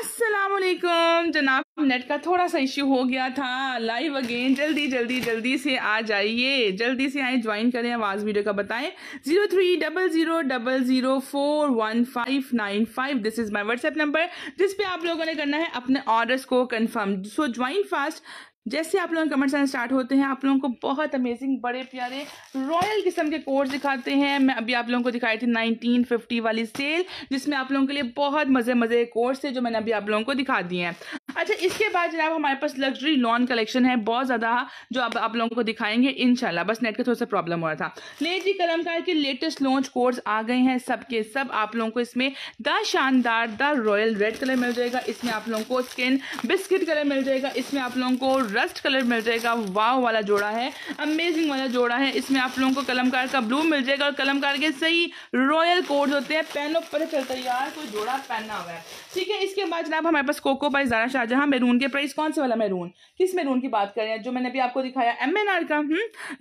असलकुम जनाब नेट का थोड़ा सा इश्यू हो गया था लाइव अगेन जल्दी जल्दी जल्दी से आ जाइए जल्दी से आए ज्वाइन करें आवाज़ वीडियो का बताएं zero three double zero double zero four one five nine five this is my WhatsApp number जिस पे आप लोगों ने करना है अपने ऑर्डर्स को कन्फर्म सो ज्वाइन फास्ट जैसे आप लोगों के कमेंट्स आने स्टार्ट होते हैं आप लोगों को बहुत अमेजिंग बड़े प्यारे रॉयल किस्म के कोर्स दिखाते हैं मैं अभी आप लोगों को दिखाई थी 1950 वाली सेल जिसमें आप लोगों के लिए बहुत मज़े मज़े कोर्स थे जो मैंने अभी आप लोगों को दिखा दिए हैं अच्छा इसके बाद जनाब हमारे पास लग्जरी लॉन कलेक्शन है बहुत ज़्यादा जो अब आप लोगों को दिखाएंगे इनशाला बस नेट का थोड़ा सा प्रॉब्लम हो रहा था ले जी कलमकार के लेटेस्ट लॉन्च कोर्स आ गए हैं सब के सब आप लोगों को इसमें द शानदार द रॉयल रेड कलर मिल जाएगा इसमें आप लोगों को स्किन बिस्किट कलर मिल जाएगा इसमें आप लोगों को रस्ट कलर मिल जाएगा वाव वाला जोड़ा है अमेजिंग वाला जोड़ा है इसमें आप लोगों को कलमकार का ब्लू मिल जाएगा और कलमकार के सही रॉयल कोड होते हैं पहनों पर चलता यार कोई जोड़ा पहना हुआ है ठीक है इसके बाद जनाब हमारे पास Coco by Zara Shahjahan maroon के प्राइस कौन से वाला मेरून किस मेरून की बात करें जो मैंने अभी आपको दिखाया एम एन आर का रेड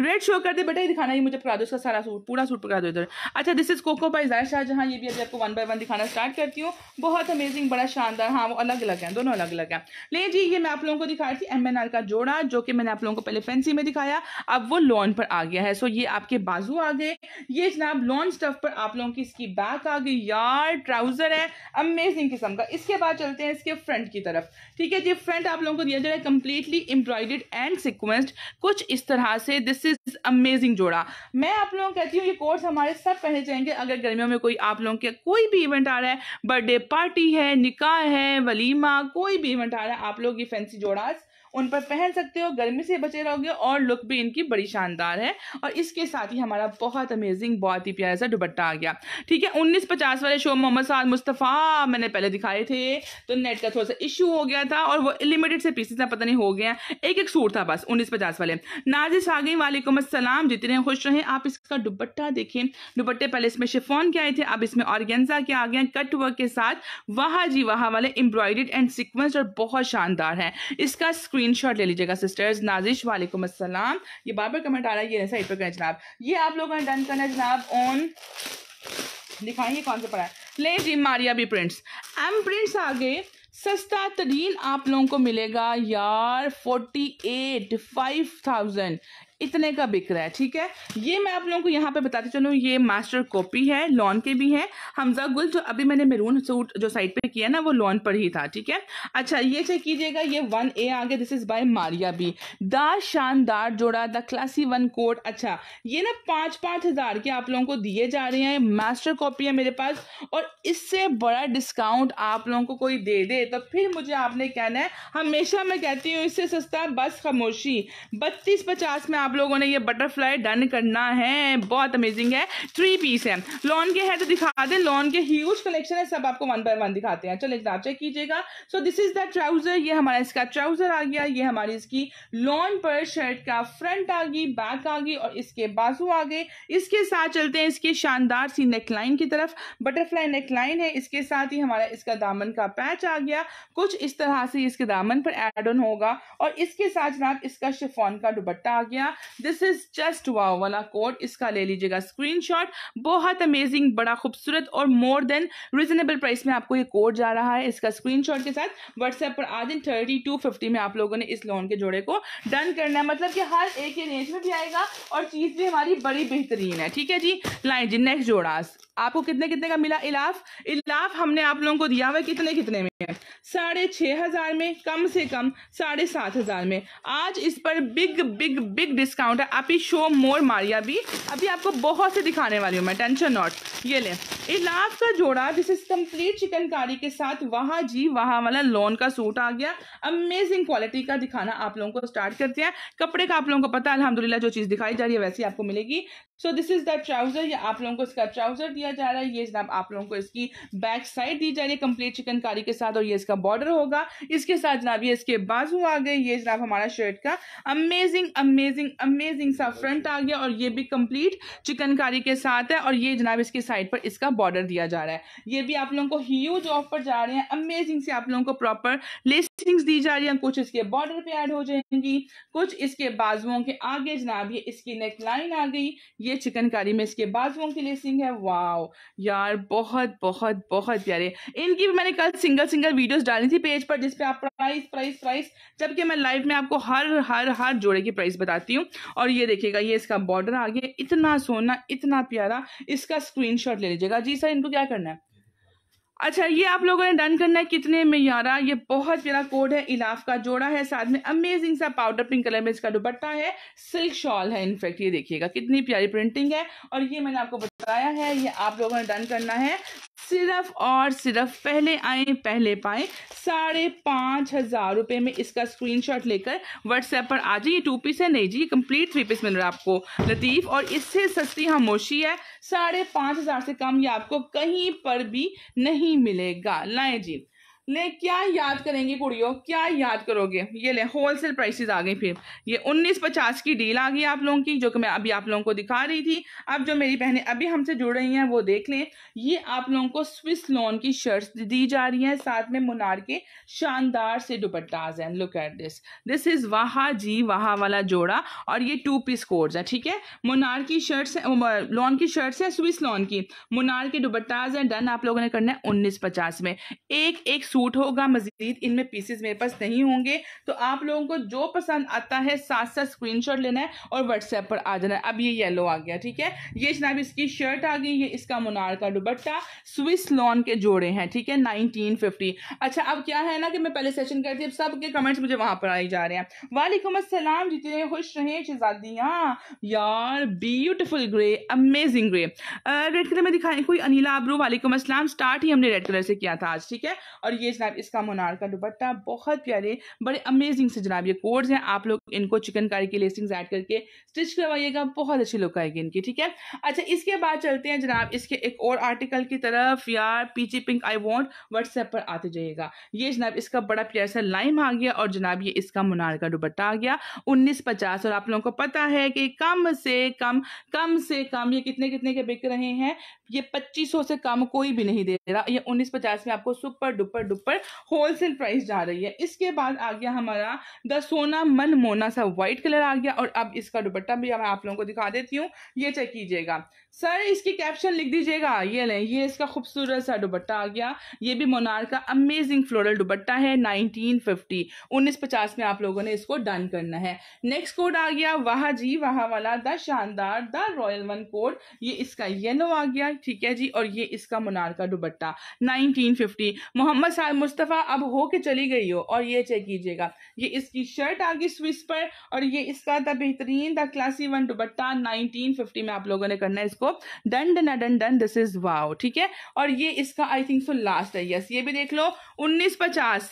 हम्म? शो कर दे बेटा ही दिखाना ये मुझे पकड़ा दो उसका सारा सूट पूरा सूट पकड़ा दो इधर अच्छा this is Coco by Zara Shahjahan ये भी अभी आपको वन बाय वन दिखाना स्टार्ट करती हूँ बहुत अमेजिंग बड़ा शानदार हाँ वो अलग अलग है दोनों अलग अलग है ले जी ये मैं आप लोगों को दिखा रही थी एम एन आर का का जोड़ा जो कि मैंने आप लोगों को पहले फैंसी में दिखाया अब वो लॉन पर आ गया है सो ये आपके बाजू आ गए ये जनाब लॉन स्टफ पर आप लोगों की इसकी बैक आ गई यार ट्राउजर है अमेजिंग किस्म का इसके बाद चलते हैं इसके फ्रंट की तरफ ठीक है जी फ्रंट आप लोगों को दिया जा रहा है कंप्लीटली एम्ब्रॉयडेड एंड सिक्वेंस्ड कुछ इस तरह से दिस इज अमेजिंग जोड़ा मैं आप लोगों को कहती हूँ ये कोर्स हमारे सब पहने जाएंगे अगर गर्मियों में कोई आप लोगों के कोई भी इवेंट आ रहा है बर्थडे पार्टी है निकाह है वलीमा कोई भी इवेंट आ रहा है आप लोग ये फैंसी जोड़ा उन पर पहन सकते हो गर्मी से बचे रहोगे और लुक भी इनकी बड़ी शानदार है और इसके साथ ही हमारा बहुत अमेजिंग बहुत ही प्यारा सा दुबट्टा आ गया ठीक है उन्नीस पचास वाले शो मोहम्मद साद मुस्तफ़ा मैंने पहले दिखाए थे तो नेट का थोड़ा सा इशू हो गया था और वो लिमिटेड से पीसेस था पता नहीं हो गया एक एक सूट था बस उन्नीस पचास वाले नाजिस आगे वालेकुम असलम जितने खुश रहे आप इसका दुबट्टा देखें दुबट्टे पहले इसमें शिफोन के आए थे अब इसमें ऑर्गेंजा के आ गए कट वर्क के साथ वहा जी वहा वाले एम्ब्रॉयड एंड सिक्वेंस और बहुत शानदार है इसका स्क्रीन स्क्रीनशॉट ले लीजिएगा सिस्टर्स नाजिश वालेकुम अस्सलाम ये बार बार कमेंट आ रहा है ये साइड पर करें जनाब ये आप लोगों ने डन करना है जनाब ऑन दिखाएंगे कौन सा पड़ा है ले जी मारिया भी प्रिंट्स एम प्रिंट्स आगे सस्ता तरीन आप लोगों को मिलेगा यार फोर्टी एट फाइव थाउजेंड इतने का बिक रहा है ठीक है ये मैं आप लोगों को यहाँ पे बताती चलूँ ये मास्टर कॉपी है लॉन के भी हैं हमजा गुल जो अभी मैंने मेरून सूट जो साइड पे किया ना वो लॉन पर ही था ठीक है अच्छा ये चेक कीजिएगा ये वन ए आ गया this is by Maria B the शानदार जोड़ा द क्लासी वन कोट अच्छा ये ना पाँच पाँच हज़ार के आप लोगों को दिए जा रहे हैं मास्टर कॉपी है मेरे पास और इससे बड़ा डिस्काउंट आप लोगों को कोई दे दे तो फिर मुझे आपने कहना है हमेशा मैं कहती हूँ इससे सस्ता बस खामोशी बत्तीस पचास में आप आप लोगों ने ये बटरफ्लाई डन करना है बहुत अमेजिंग है थ्री पीस है लॉन के है तो दिखा दे लॉन के ह्यूज कलेक्शन है सब आपको वन बाय वन दिखाते हैं चलिए आप चेक कीजिएगा so this is the trouser ये हमारा इसका ट्राउजर आ गया ये हमारी इसकी लॉन पर शर्ट का फ्रंट आ गई बैक आ गई और इसके बाजू आ गए इसके साथ चलते हैं इसके शानदार सी नेकलाइन की तरफ बटरफ्लाई नेकलाइन है इसके साथ ही हमारा इसका दामन का पैच आ गया कुछ इस तरह से इसके दामन पर एड ऑन होगा और इसके साथ जनाब इसका शिफॉन का दुपट्टा आ गया दिस इज जस्ट वाओ वाला कोड इसका ले लीजिएगा स्क्रीनशॉट बहुत अमेजिंग बड़ा खूबसूरत और मोर देन रिजनेबल प्राइस में आपको ये कोड जा रहा है इसका स्क्रीनशॉट के साथ व्हाट्सएप पर आज इन थर्टी टू फिफ्टी में आप लोगों ने इस लोन के जोड़े को डन करना है मतलब कि हर एक ही रेंज में भी आएगा और चीज़ भी हमारी बड़ी बेहतरीन है ठीक है जी लाइन जी नेक्स्ट जोड़ा आपको कितने कितने का मिला इलाफ इलाफ हमने आप लोगों को दिया हुआ कितने कितने में साढ़े छः हज़ार में कम से कम साढ़े सात हज़ार में आज इस पर बिग बिग बिग डिस्काउंट है आप ही शो मोर मारिया भी अभी आपको बहुत से दिखाने वाली हूँ मैं टेंशन नॉट ये लें इलाफ का जोड़ा दिस इज कंप्लीट चिकनकारी के साथ वहाँ जी वहाँ वाला लोन का सूट आ गया अमेजिंग क्वालिटी का दिखाना आप लोगों को स्टार्ट करते हैं कपड़े का आप लोगों को पता है अलहमदिल्ला जो चीज़ दिखाई जा रही है वैसी आपको मिलेगी so this is the trouser ये आप लोगों को इसका ट्राउजर दिया जा रहा है ये जनाब आप लोगों को इसकी बैक साइड दी जा रही है कंप्लीट चिकनकारी के साथ और ये इसका बॉर्डर होगा इसके साथ जनाब ये इसके बाजू आ गए ये जनाब हमारा शर्ट का अमेजिंग अमेजिंग अमेजिंग सा फ्रंट आ गया और ये भी कंप्लीट चिकनकारी के साथ है और ये जनाब इसके साइड पर इसका बॉर्डर दिया जा रहा है ये भी आप लोगों को ह्यूज ऑफर जा रहे हैं अमेजिंग से आप लोगों को प्रॉपर लेसिंग्स दी जा रही हैं कुछ इसके बॉर्डर पे ऐड हो जाएंगी कुछ इसके बाजुओं के आगे जनाब ये इसकी नेक लाइन आ गई ये चिकनकारी में इसके बाजुओं की लेसिंग है वाओ यार बहुत बहुत बहुत प्यारे इनकी भी मैंने कल सिंगल सिंगल वीडियो वीडियोस डाली थी पेज पर जिसपे आप प्राइस प्राइस प्राइस जबकि मैं लाइव में आपको हर हर हर जोड़े की प्राइस बताती हूँ और ये देखिएगा ये इसका बॉर्डर आ गया इतना सोना इतना प्यारा इसका स्क्रीन ले लीजिएगा जी सर इनको क्या करना है अच्छा ये आप लोगों ने डन करना है कितने में यारा ये बहुत प्यारा कोड है इलाफ का जोड़ा है साथ में अमेजिंग सा पाउडर पिंक कलर में इसका दुपट्टा है सिल्क शॉल है इनफैक्ट ये देखिएगा कितनी प्यारी प्रिंटिंग है और ये मैंने आपको लगाया है ये आप लोगों ने डन करना है सिर्फ और सिर्फ पहले आए पहले पाए साढ़े पाँच हज़ार रुपये में इसका स्क्रीनशॉट लेकर व्हाट्सएप पर आ जाइए टू पीस है नहीं जी कंप्लीट थ्री पीस मिल रहा है आपको लतीफ़ और इससे सस्ती खामोशी है साढ़े पाँच हज़ार से कम ये आपको कहीं पर भी नहीं मिलेगा लाएँ जी ले क्या याद करेंगे कुड़ियों क्या याद करोगे ये ले होलसेल प्राइसेस आ गई फिर ये उन्नीस पचास की डील आ गई आप लोगों की जो कि मैं अभी आप लोगों को दिखा रही थी अब जो मेरी बहनें अभी हमसे जुड़ रही हैं वो देख लें ये आप लोगों को स्विस लोन की शर्ट्स दी जा रही हैं साथ में मुनार के शानदार से दुपट्टाज हैं look at this this is वाह जी वाहा वाला जोड़ा और ये टू पीस कोर्स है ठीक है मुनार की शर्ट्स लोन की शर्ट्स हैं स्विस लॉन की मुनार के दुपट्टाज हैं डन आप लोगों ने करना है उन्नीस पचास में एक एक सूट होगा मजीद इनमें पीसेज मेरे पास नहीं होंगे तो आप लोगों को जो पसंद आता है साथ साथ स्क्रीन लेना है और व्हाट्सएप पर आ जाना है अब ये येलो आ गया ठीक है ये जनाब इसकी शर्ट आ गई ये इसका मुनार का दुबट्टा स्विस लॉन के जोड़े हैं ठीक है नाइनटीन अच्छा अब क्या है ना कि मैं पहले सेशन करती अब सबके कमेंट्स मुझे वहाँ पर आए जा रहे हैं वालेकुम असलम जितने खुश रहे शेजादियाँ यार beautiful grey amazing grey red colour में दिखाएं कोई अनिल आबरू वालेकुम असलम स्टार्ट ही हमने रेड कलर से किया था आज ठीक है और ये ये जनाब इसका मोनार का दुपट्टा बहुत प्यारे बड़े अमेजिंग से जनाब ये कोड्स हैं आप लोग इनको चिकनकारी की लेसिंग्स ऐड करके स्टिच करवाइएगा बहुत अच्छी लुक आएगी इनकी ठीक है अच्छा इसके बाद चलते हैं जनाब इसके एक और आर्टिकल की तरफ यार peachy pink I want WhatsApp पर आते जाइएगा ये जनाब इसका बड़ा प्यार सा लाइम आ गया और जनाब ये इसका मुनार का दुपट्टा आ गया उन्नीस पचास और आप लोगों को पता है कि कम से कम कम से कम ये कितने कितने के बिक रहे हैं ये पच्चीस से कम कोई भी नहीं दे रहा ये उन्नीस पचास में आपको super duper duper wholesale price जा रही है इसके बाद आ गया हमारा द सोना मन मोना सा व्हाइट कलर आ गया और अब इसका दुपट्टा भी मैं आप लोगों को दिखा देती हूँ ये चेक कीजिएगा सर इसकी कैप्शन लिख दीजिएगा ये लें ये इसका खूबसूरत सा दुपट्टा आ गया ये भी मोनार का अमेजिंग फ्लोरल दुपट्टा है 1950 1950 में आप लोगों ने इसको डन करना है नेक्स्ट कोड आ गया वाह जी वाह वाला द शानदार द रॉयल वन कोड ये इसका येलो आ गया ठीक है जी और ये इसका मोनार का दुबट्टा नाइनटीन फिफ्टी मोहम्मद साथ मुस्तफ़ा अब हो के चली गई हो और ये चेक कीजिएगा ये इसकी शर्ट आ गई स्विस पर और ये इसका था बेहतरीन था क्लासी वन दुबट्टा 1950 में आप लोगों ने करना है इसको done done done done this is wow ठीक है और ये इसका आई थिंक सो लास्ट है यस ये भी देख लो उन्नीस पचास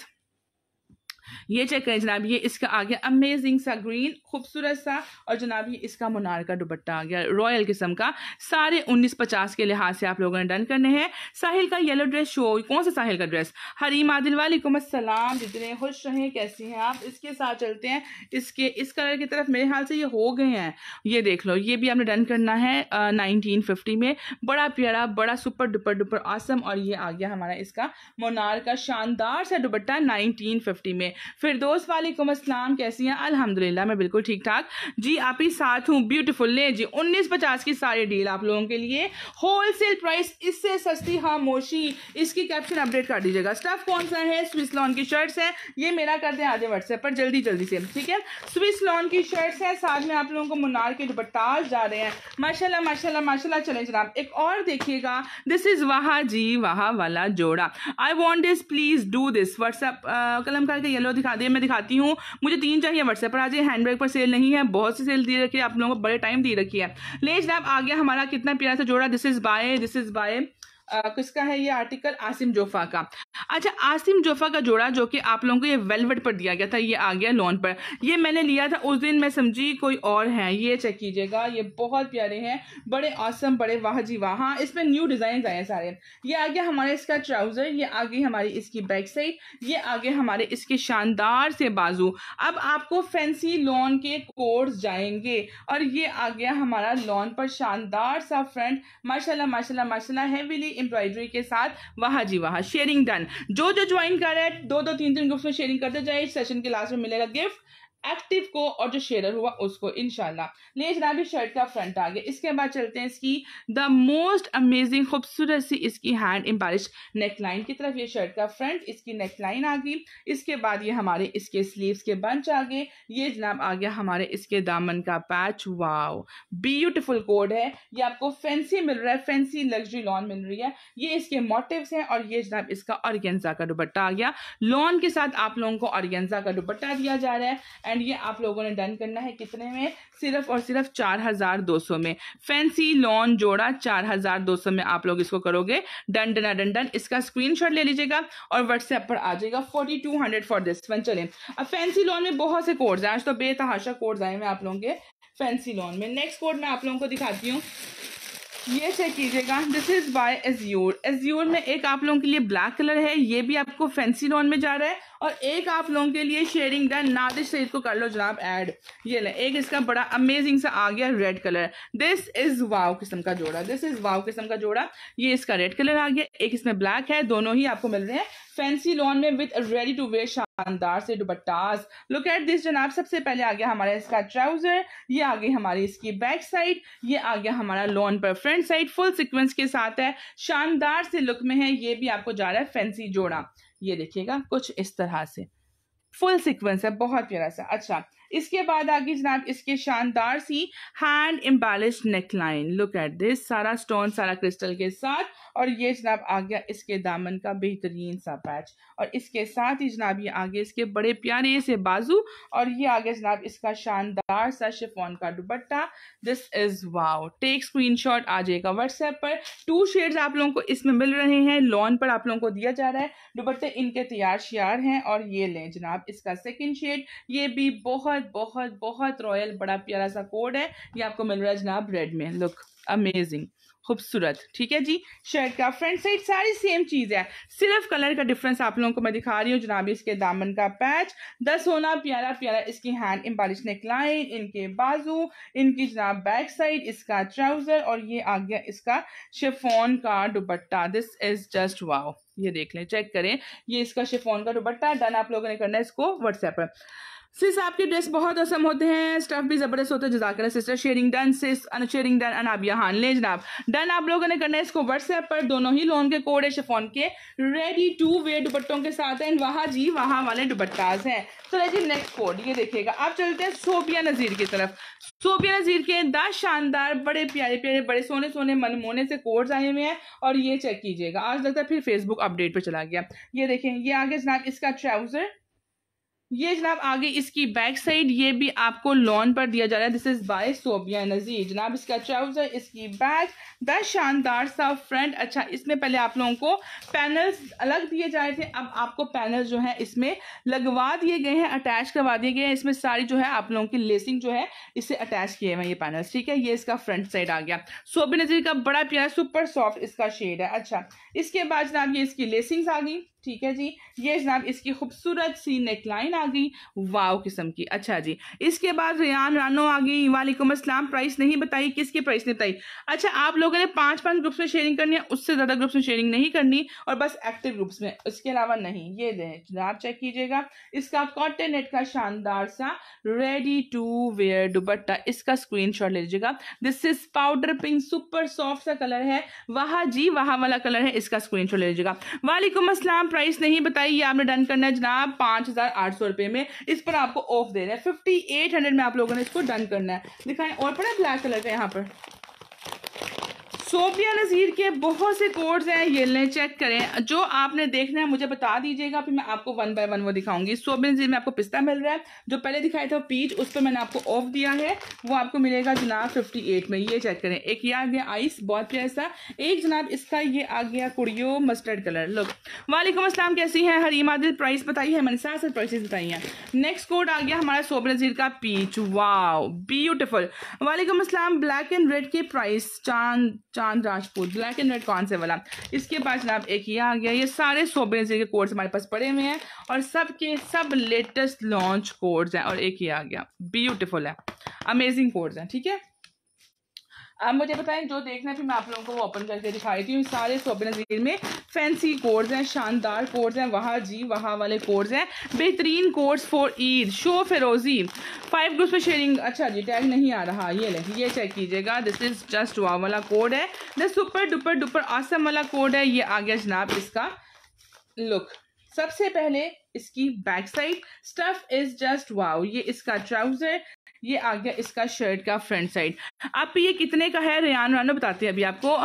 ये चेक करें जनाब ये इसका आ गया अमेजिंग सा ग्रीन खूबसूरत सा और जनाब ये इसका मुनार का दुबट्टा आ गया रॉयल किस्म का सारे उन्नीस पचास के लिहाज से आप लोगों ने डन करने हैं साहिल का येलो ड्रेस शो कौन सा साहिल का ड्रेस हरीम आदिल वालेकुम असलम जितने खुश रहें कैसी हैं आप इसके साथ चलते हैं इसके इस कलर की तरफ मेरे ख्याल से ये हो गए हैं ये देख लो ये भी आपने डन करना है नाइनटीन फिफ्टी में बड़ा प्यारा बड़ा सुपर डुपर डुपर आसम और ये आ गया हमारा इसका मोनार का शानदार सा दुबट्टा नाइनटीन फिफ्टी में फिरदोस वालेकुम असलम कैसी हैं अल्हम्दुलिल्लाह मैं बिल्कुल ठीक ठाक जी आप ही साथ हूँ ब्यूटीफुल ले जी उन्नीस पचास की सारी डील आप लोगों के लिए होल सेल प्राइस इससे सस्ती खामोशी हाँ, इसकी कैप्शन अपडेट कर दीजिएगा स्टफ कौन सा है स्विस लॉन की शर्ट्स है ये मेरा करते हैं आधे व्हाट्सएप पर जल्दी जल्दी से ठीक है स्विस लॉन की शर्ट्स है साथ में आप लोगों को मुनार के दुपट्टाज जा रहे हैं माशाला माशाला माशाला चले जनाब एक और देखिएगा दिस इज़ वाह जी वाह वाला जोड़ा I want this please do this WhatsApp कलम करके येलो लो दिखा दिए मैं दिखाती हूँ मुझे तीन चाहिए व्हाट्सएप पर आ जाइए हैंडबैग पर सेल नहीं है बहुत सी सेल दी रखी है आप लोगों को बड़े टाइम दी रखी है लेज लैब आ गया हमारा कितना प्यारा सा जोड़ा this is by this is by किसका है ये आर्टिकल आसिम जोफा का अच्छा आसिम जोफा का जोड़ा जो कि आप लोगों को ये वेलवेट पर दिया गया था ये आ गया लॉन पर ये मैंने लिया था उस दिन मैं समझी कोई और है ये चेक कीजिएगा ये बहुत प्यारे हैं बड़े औसम बड़े वाह जी वाह हाँ इसमें न्यू डिज़ाइन आए हैं सारे ये आ गया हमारे इसका ट्राउज़र ये आ गई हमारी इसकी बैक साइड ये आ गया हमारे इसके शानदार से बाजू अब आपको फैंसी लोन के कोर्स जाएंगे और ये आ गया हमारा लॉन पर शानदार सा फ्रंट माशाला माशाला माशाला हैवीली एम्ब्रॉयडरी के साथ वहाँ जी वहाँ शेयरिंग डन जो जो ज्वाइन कर रहा है दो दो तीन तीन ग्रुप्स में शेयरिंग करते जाए सेशन के लास्ट में मिलेगा गिफ्ट एक्टिव को और जो शेयर हुआ उसको इनशाला ले जनाबी शर्ट का फ्रंट आ गया इसके बाद चलते हैं इसकी द मोस्ट अमेजिंग खूबसूरत सी इसकी हैंड एम्बारिश नेक लाइन की तरफ ये शर्ट का फ्रंट इसकी नेक लाइन आ गई इसके बाद ये हमारे इसके स्लीव्स के बंच आ गए ये जनाब आ गया हमारे इसके दामन का पैच वाओ ब्यूटिफुल कोड है ये आपको फैंसी मिल रहा है फैंसी लग्जरी लॉन मिल रही है ये इसके मोटिव हैं और ये जनाब इसका ऑर्गेन्जा का दुपट्टा आ गया लॉन के साथ आप लोगों को ऑर्गेन्जा का दुपट्टा दिया जा रहा है एंड एंड ये आप लोगों ने डन करना है कितने में सिर्फ और सिर्फ चार हज़ार दो सौ में फैंसी लॉन जोड़ा चार हज़ार दो सौ में आप लोग इसको करोगे डन डन डन डन इसका स्क्रीनशॉट ले लीजिएगा और व्हाट्सएप पर आ जाएगा forty two hundred for this one चले अब फैंसी लॉन में बहुत से कोर्स हैं आज तो बेतहाशा कोर्स आए हैं आप लोगों के फैंसी लॉन में नेक्स्ट कोड मैं आप लोगों को दिखाती हूँ ये चेक कीजिएगा this is by Azure Azure में एक आप लोगों के लिए ब्लैक कलर है ये भी आपको फैंसी लॉन में जा रहा है और एक आप लोगों के लिए शेयरिंग डन नादिश सईद को कर लो जनाब ऐड ये लें एक इसका बड़ा अमेजिंग सा आ गया red colour this is wow किस्म का जोड़ा दिस इज़ वाव किस्म का जोड़ा ये इसका रेड कलर आ गया एक इसमें ब्लैक है दोनों ही आपको मिल रहे हैं फैंसी लॉन में विद रेडी टू वेयर शानदार से दुपट्टाज लुक एट दिस जनाब सबसे पहले आ गया हमारा इसका ट्राउजर ये आ गई हमारी इसकी बैक साइड ये आ गया हमारा लॉन पर फ्रंट साइड फुल सिक्वेंस के साथ है शानदार से लुक में है ये भी आपको जा रहा है फैंसी जोड़ा ये देखिएगा कुछ इस तरह से फुल सीक्वेंस है बहुत प्यारा सा अच्छा इसके बाद आगे जनाब इसके शानदार सी hand embellish neckline look at this सारा स्टोन सारा क्रिस्टल के साथ और ये जनाब आ गया इसके दामन का बेहतरीन सा पैच और इसके साथ ही जनाब ये आगे इसके बड़े प्यारे से बाजू और ये आगे जनाब इसका शानदार सा शिफोन का dupatta this is wow take screenshot आ जाएगा व्हाट्सएप पर टू शेड्स आप लोगों को इसमें मिल रहे हैं लॉन पर आप लोगों को दिया जा रहा है दुपट्टे इनके तैयार श्यार हैं और ये लें जनाब इसका सेकेंड शेड ये भी बहुत बहुत बहुत रॉयल बड़ा प्यारा सा कोड है ये आपको मिल रहा है जनाब रेड में लुक अमेजिंग खूबसूरत ठीक है जी शर्ट का फ्रंट साइड सारी सेम चीज़ है सिर्फ कलर का डिफरेंस आप लोगों को मैं दिखा रही हूँ जनाबी इसके दामन का पैच दस होना प्यारा प्यारा इसकी हैंड एम्बालिश नेकलाइन इनके बाजू इनकी जनाब बैक साइड इसका ट्राउज़र और ये आ गया इसका शेफोन का dupatta this is just wow ये देख लें चेक करें ये इसका शेफोन का दुपट्टा डन आप लोगों ने करना है इसको व्हाट्सएप पर सिस आपके ड्रेस बहुत असम होते हैं स्टफ भी जबरदस्त होते हैं जजाकर sister sharing done sis sharing done अन आप यहाँ ले जनाब डन आप लोगों ने करना है इसको व्हाट्सएप पर दोनों ही लोन के कोड है शिफोन के रेडी टू वे दुपट्टों के साथ हैं वहाँ जी वहाँ वाले दुपट्टाज हैं तो जी नेक्स्ट कोड ये देखिएगा आप चलते हैं सोफिया नज़ीर की तरफ सोफिया नज़ीर के दस शानदार बड़े प्यारे प्यारे बड़े सोने सोने मनमोने से कोड्स आए हुए हैं और ये चेक कीजिएगा आज लगता है फिर फेसबुक अपडेट पर चला गया ये देखें ये आगे जनाब इसका ट्राउज़र ये जनाब आगे इसकी बैक साइड ये भी आपको लॉन पर दिया जा रहा है this is by Sobia Nazir जनाब इसका ट्राउज़र इसकी बैक द शानदार सा फ्रंट अच्छा इसमें पहले आप लोगों को पैनल्स अलग दिए जा रहे थे अब आपको पैनल जो है इसमें लगवा दिए गए हैं अटैच करवा दिए गए हैं इसमें सारी जो है आप लोगों की लेसिंग जो है इससे अटैच किए हुए ये पैनल्स ठीक है ये इसका फ्रंट साइड आ गया सोबिया नज़ीर का बड़ा प्यारा सुपर सॉफ्ट इसका शेड है अच्छा इसके बाद जनाब ये इसकी लेसिंग्स आ गई ठीक है जी ये जनाब इसकी खूबसूरत सी नेकलाइन आ गई वाव किस्म की अच्छा जी इसके बाद रियान रानो आ गई वालेकुम असलम प्राइस नहीं बताई किसकी प्राइस नहीं बताई अच्छा आप लोगों ने पांच पांच ग्रुप्स में शेयरिंग करनी है उससे ज़्यादा ग्रुप्स में शेयरिंग नहीं करनी और बस एक्टिव ग्रुप्स में इसके अलावा नहीं ये जनाब चेक कीजिएगा इसका कॉटन नेट का शानदार सा रेडी टू वेयर दुपट्टा इसका स्क्रीन ले लीजिएगा this is powder pink super soft सा कलर है वहा जी वहा वाला कलर है इसका स्क्रीन ले लीजिएगा वालेकुम असलम प्राइस नहीं बताई ये आपने डन करना है जनाब पाँच हज़ार आठ सौ रुपये में इस पर आपको ऑफ दे रहे हैं फिफ्टी एट हंड्रेड में आप लोगों ने इसको डन करना है दिखाएं और पड़ा ब्लैक कलर का यहाँ पर सोफिया नज़ीर के बहुत से कोड्स हैं ये लें चेक करें जो आपने देखना है मुझे बता दीजिएगा फिर मैं आपको वन बाय वन वो दिखाऊंगी सोफिया नज़ीर में आपको पिस्ता मिल रहा है जो पहले दिखाया था पीच उस पर मैंने आपको ऑफ दिया है वो आपको मिलेगा जनाब फिफ्टी एट में ये चेक करें एक ये आ गया आइस बहुत प्यार सा एक जनाब इसका ये आ गया कुड़ियो मस्टर्ड कलर लुक वालेकुम असलम कैसी है हरी मादिल प्राइस बताई है मैंने सारे सात बताई हैं नेक्स्ट कोड आ गया हमारा सोफिया नज़ीर का पीच वाओ ब्यूटिफुल वालेकुम असलम ब्लैक एंड रेड के प्राइस चांद चांद राजपूत ब्लैक एंड रेड कौन से वाला इसके बाद जनाब एक ये आ गया ये सारे सोबे के कोड्स हमारे पास पड़े हुए हैं और सब के सब लेटेस्ट लॉन्च कोड्स हैं और एक ये आ गया ब्यूटिफुल है अमेजिंग कोड्स हैं ठीक है अब मुझे बताएं जो देखना है फिर मैं आप लोगों को वो ओपन करके दिखाती हूँ सारे सोबे नज़ीर में फैंसी कोर्स हैं शानदार कोर्स हैं वहाँ जी वहाँ वाले कोर्स हैं बेहतरीन कोर्स फॉर ईद शो फेरोजी फाइव ग्रुप्स में शेयरिंग अच्छा जी टैग नहीं आ रहा ये ले ये चेक कीजिएगा दिस इज़ जस्ट वाह वाला कोड है the super duper duper awesome वाला कोड है ये आ गया जनाब इसका लुक सबसे पहले इसकी back side stuff is just wow ये इसका ट्राउजर ये आ गया इसका शर्ट का फ्रंट साइड आप ये कितने का है रेयान रानो बताते हैं अभी आपको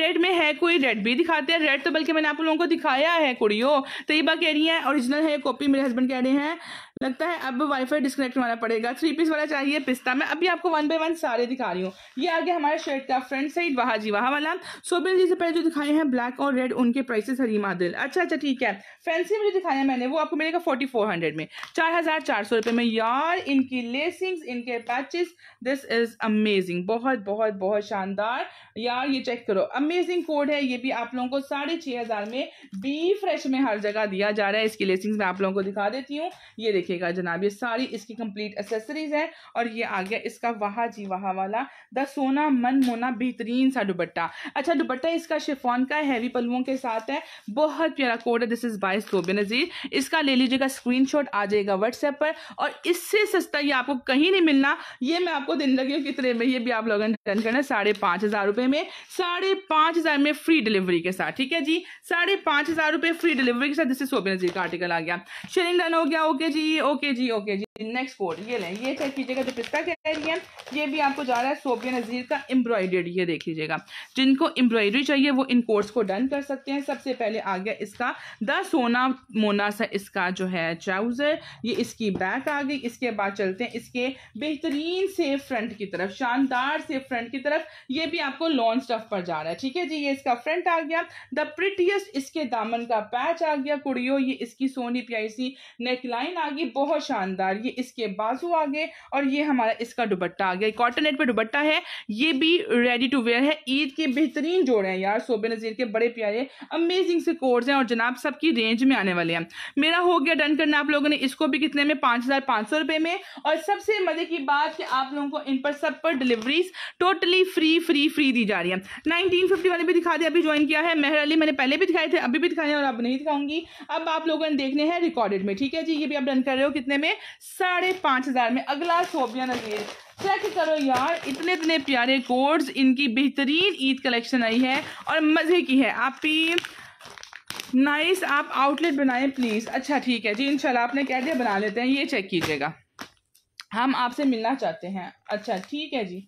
रेड में है कोई रेड भी दिखाते हैं रेड तो बल्कि मैंने आप लोगों को दिखाया है कुड़ियों तो ये बात कह रही है ओरिजिनल है कॉपी मेरे हस्बैंड कह रहे हैं लगता है अब वाईफाई डिस्कनेक्ट होना पड़ेगा थ्री पीस वाला चाहिए पिस्ता मैं अभी आपको वन बाय वन सारे दिखा रही हूँ ये आगे हमारे शर्ट का फ्रंट साइड वहा जी वहा वाला सोबिल जी से पहले जो दिखाए हैं ब्लैक और रेड उनके प्राइसेस हरी मादिल अच्छा अच्छा ठीक है फैंसी में जो दिखाया मैंने वो आपको मिलेगा फोर्टी फोर हंड्रेड में चार हजार चार सौ रुपये में यार इनकी लेसिंग्स इनके पैचेस दिस इज अमेजिंग बहुत बहुत बहुत शानदार यार ये चेक करो अमेजिंग कोड है ये भी आप लोगों को साढ़े छः हजार में बी फ्रेश में हर जगह दिया जा रहा है इसकी लेसिंग्स मैं आप लोगों को दिखा देती हूँ ये देखिए देखिएगा जनाब ये सारी इसकी कंप्लीट एसेसरीज है और ये आ गया इसका वहा जी वहा वाला द सोना मन मोना बेहतरीन सा दुपट्टा अच्छा दुपट्टा इसका शिफोन का हैवी पलुओं के साथ है बहुत प्यारा कोड है दिस इज बाय सोबे नज़ीर इसका ले लीजिएगा स्क्रीन आ जाएगा व्हाट्सएप पर और इससे सस्ता ये आपको कहीं नहीं मिलना ये मैं आपको दिन लगी कितने में ये भी आप लोग साढ़े पांच हज़ार रुपए में साढ़े पांच हज़ार में फ्री डिलीवरी के साथ ठीक है जी साढ़े पांच हज़ार रुपए फ्री डिलीवरी के साथ दिस इज सोबे नज़ीर का आर्टिकल आ गया शेरिंग डन हो गया ओके जी जी ओके जी ओके जी नेक्स्ट कोड ये लें ये चेक कीजिएगा जो पिस्ता है ये भी आपको जा रहा है सोबिया नज़ीर का एम्ब्रॉयडरी ये देख लीजिएगा जिनको एम्ब्रॉयडरी चाहिए वो इन कोड्स को डन कर सकते हैं सबसे पहले आ गया इसका द सोना मोना सा इसका जो है ट्राउज़र ये इसकी बैक आ गई इसके बाद चलते हैं इसके बेहतरीन से फ्रंट की तरफ शानदार से फ्रंट की तरफ ये भी आपको लॉन्ग स्टफ पर जा रहा है ठीक है जी ये इसका फ्रंट आ गया द प्रिटियस्ट इसके दामन का पैच आ गया कुड़ियों ये इसकी सोनी प्यासी नेकलाइन आ गई बहुत शानदार ये इसके बाजू आ गए और ये हमारा इसका दुबट्टा आ गया कॉटन नेट पे दुबट्टा है ये भी रेडी टू वेयर है ईद के बेहतरीन जोड़े हैं यार सोबे नज़ीर के बड़े प्यारे अमेजिंग से कोर्स हैं और जनाब सबकी रेंज में आने वाले हैं मेरा हो गया डन करना आप लोगों ने इसको भी कितने में पाँच हज़ार पाँच सौ रुपये में और सबसे मज़े की बात कि आप लोगों को इन पर सब पर deliveries totally free free free दी जा रही है नाइनटीन फिफ्टी वाले भी दिखा दिया अभी ज्वाइन किया है मेहर अली मैंने पहले भी दिखाए थे अभी भी दिखाए और अब नहीं दिखाऊंगी अब आप लोगों ने देखने हैं रिकॉर्डेड में ठीक है जी ये भी आप डन कर रहे हो कितने में साढ़े पाँच हज़ार में अगला सोबिया नज़ीर चेक करो यार इतने इतने प्यारे कोड्स इनकी बेहतरीन ईद कलेक्शन आई है और मज़े की है आप भी नाइस आप आउटलेट बनाएं प्लीज़ अच्छा ठीक है जी इनशाला आपने कह दिया बना लेते हैं ये चेक कीजिएगा हम आपसे मिलना चाहते हैं अच्छा ठीक है जी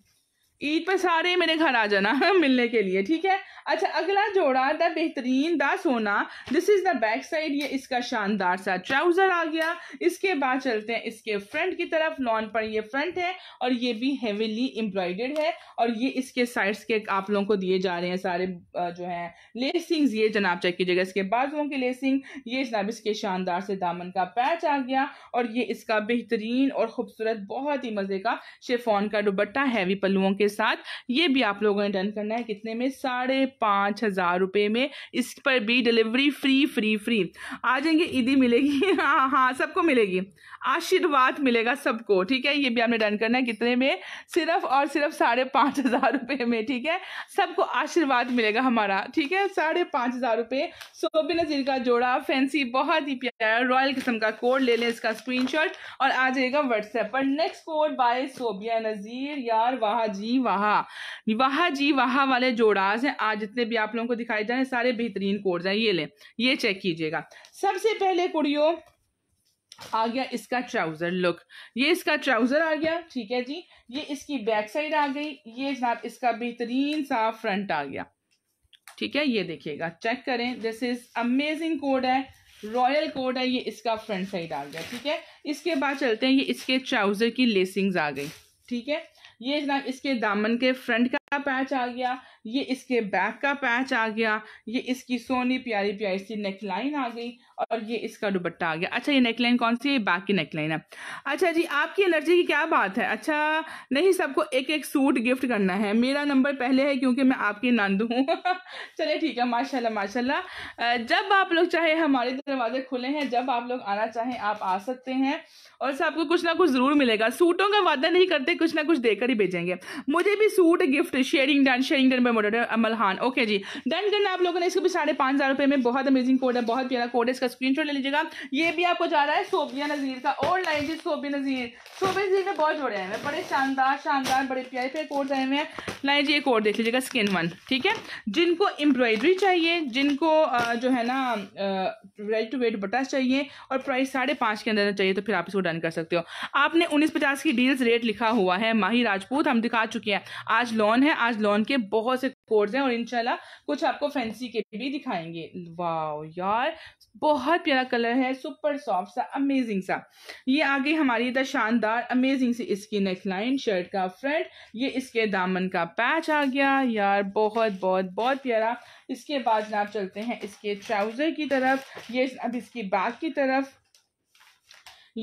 ईद पर सारे मेरे घर आ जाना मिलने के लिए ठीक है अच्छा अगला जोड़ा द बेहतरीन द सोना this is the back side ये इसका शानदार सा ट्राउज़र आ गया इसके बाद चलते हैं इसके फ्रंट की तरफ लॉन पर ये फ्रंट है और ये भी हेविली एम्ब्रॉयडर्ड है और ये इसके साइड्स के आप लोगों को दिए जा रहे हैं सारे जो है लेसिंग्स ये जनाब चेक कीजिएगा इसके बाजुओं की लेसिंग ये जनाब इसके शानदार से दामन का पैच आ गया और ये इसका बेहतरीन और ख़ूबसूरत बहुत ही मज़े का शेफोन का दुबट्टा हैवी पलुओं के साथ ये भी आप लोगों ने डन करना है कितने में साढ़े पाँच हज़ार रुपये में इस पर भी डिलीवरी फ्री फ्री फ्री आ जाएंगे ईदी मिलेगी हाँ हाँ सबको मिलेगी आशीर्वाद मिलेगा सबको ठीक है ये भी आपने डन करना है कितने में सिर्फ और सिर्फ साढ़े पाँच हज़ार रुपये में ठीक है सबको आशीर्वाद मिलेगा हमारा ठीक है साढ़े पाँच हज़ार रुपये सोबी नज़ीर का जोड़ा फैंसी बहुत ही प्यारा रॉयल किस्म का कोड ले लें इसका शॉट और आ जाएगा व्हाट्सएप पर next code by Sobia Nazir यार वाह जी वाह वाह जी वाह वाले जोड़ाज हैं आज जितने भी आप लोगों को दिखाए जाए सारे बेहतरीन कोड्स हैं ये लें ये चेक कीजिएगा सबसे पहले कुड़ियों आ गया इसका ट्राउज़र लुक ये इसका ट्राउज़र आ गया ठीक है जी ये इसकी बैक साइड आ गई ये जनाब इसका बेहतरीन सा फ्रंट आ गया ठीक है ये देखिएगा चेक करें दिस इज़ अमेजिंग कोड है रॉयल कोड है ये इसका फ्रंट साइड आ गया ठीक है इसके बाद चलते हैं ये इसके ट्राउज़र की लेसिंग्स आ गई ठीक है ये जनाब इसके दामन के फ्रंट का पैच आ गया ये इसके बैक का पैच आ गया ये इसकी सोनी प्यारी प्यारी सी नेकलाइन आ गई और ये इसका दुपट्टा आ गया अच्छा ये नेकलाइन कौन सी है बैक की नेकलाइन है अच्छा जी आपकी एलर्जी की क्या बात है अच्छा नहीं सबको एक एक सूट गिफ्ट करना है मेरा नंबर पहले है क्योंकि मैं आपकी नंद हूँ चले ठीक है माशाल्लाह माशाल्लाह जब आप लोग चाहे हमारे दरवाजे खुले हैं जब आप लोग आना चाहें आप आ सकते हैं और सबको कुछ ना कुछ ज़रूर मिलेगा सूटों का वादा नहीं करते कुछ ना कुछ देकर कर ही भेजेंगे मुझे भी suit gift sharing done sharing done by मोडर अमल खान ओके जी डन करना आप लोगों ने इसको भी साढ़े पाँच हज़ार रुपये में बहुत अमेजिंग कोड है बहुत प्यारा कोड है इसका स्क्रीन ले लीजिएगा ये भी आपको जा रहा है सोबिया नज़ीर का और लाइन जी सोबिया नज़ीर सोबिया नज़ीर में बहुत जोड़े हैं बड़े शानदार शानदार बड़े प्यारे प्यारे कोड आए हुए हैं लाइन जी ये कोड देख लीजिएगा स्किन वन ठीक है जिनको एम्ब्रॉयडरी चाहिए जिनको जो है ना रेड टू वेट बटर्स चाहिए और प्राइस साढ़े पाँच के अंदर चाहिए तो फिर आप इसको डन कर सकते हो आपने उन्नीस पचास की डील्स रेट लिखा हुआ है माही राज राजपूत हम दिखा चुके हैं आज लॉन है आज लॉन के बहुत से कोर्स हैं और इनशाला कुछ आपको फैंसी के भी दिखाएंगे वाओ यार बहुत प्यारा कलर है सुपर सॉफ्ट सा अमेजिंग सा ये आगे हमारी था शानदार अमेजिंग सी इसकी नेक लाइन शर्ट का फ्रंट ये इसके दामन का पैच आ गया यार बहुत बहुत बहुत प्यारा इसके बाद जनाब चलते हैं इसके ट्राउज़र की तरफ ये अब इसकी बैक की तरफ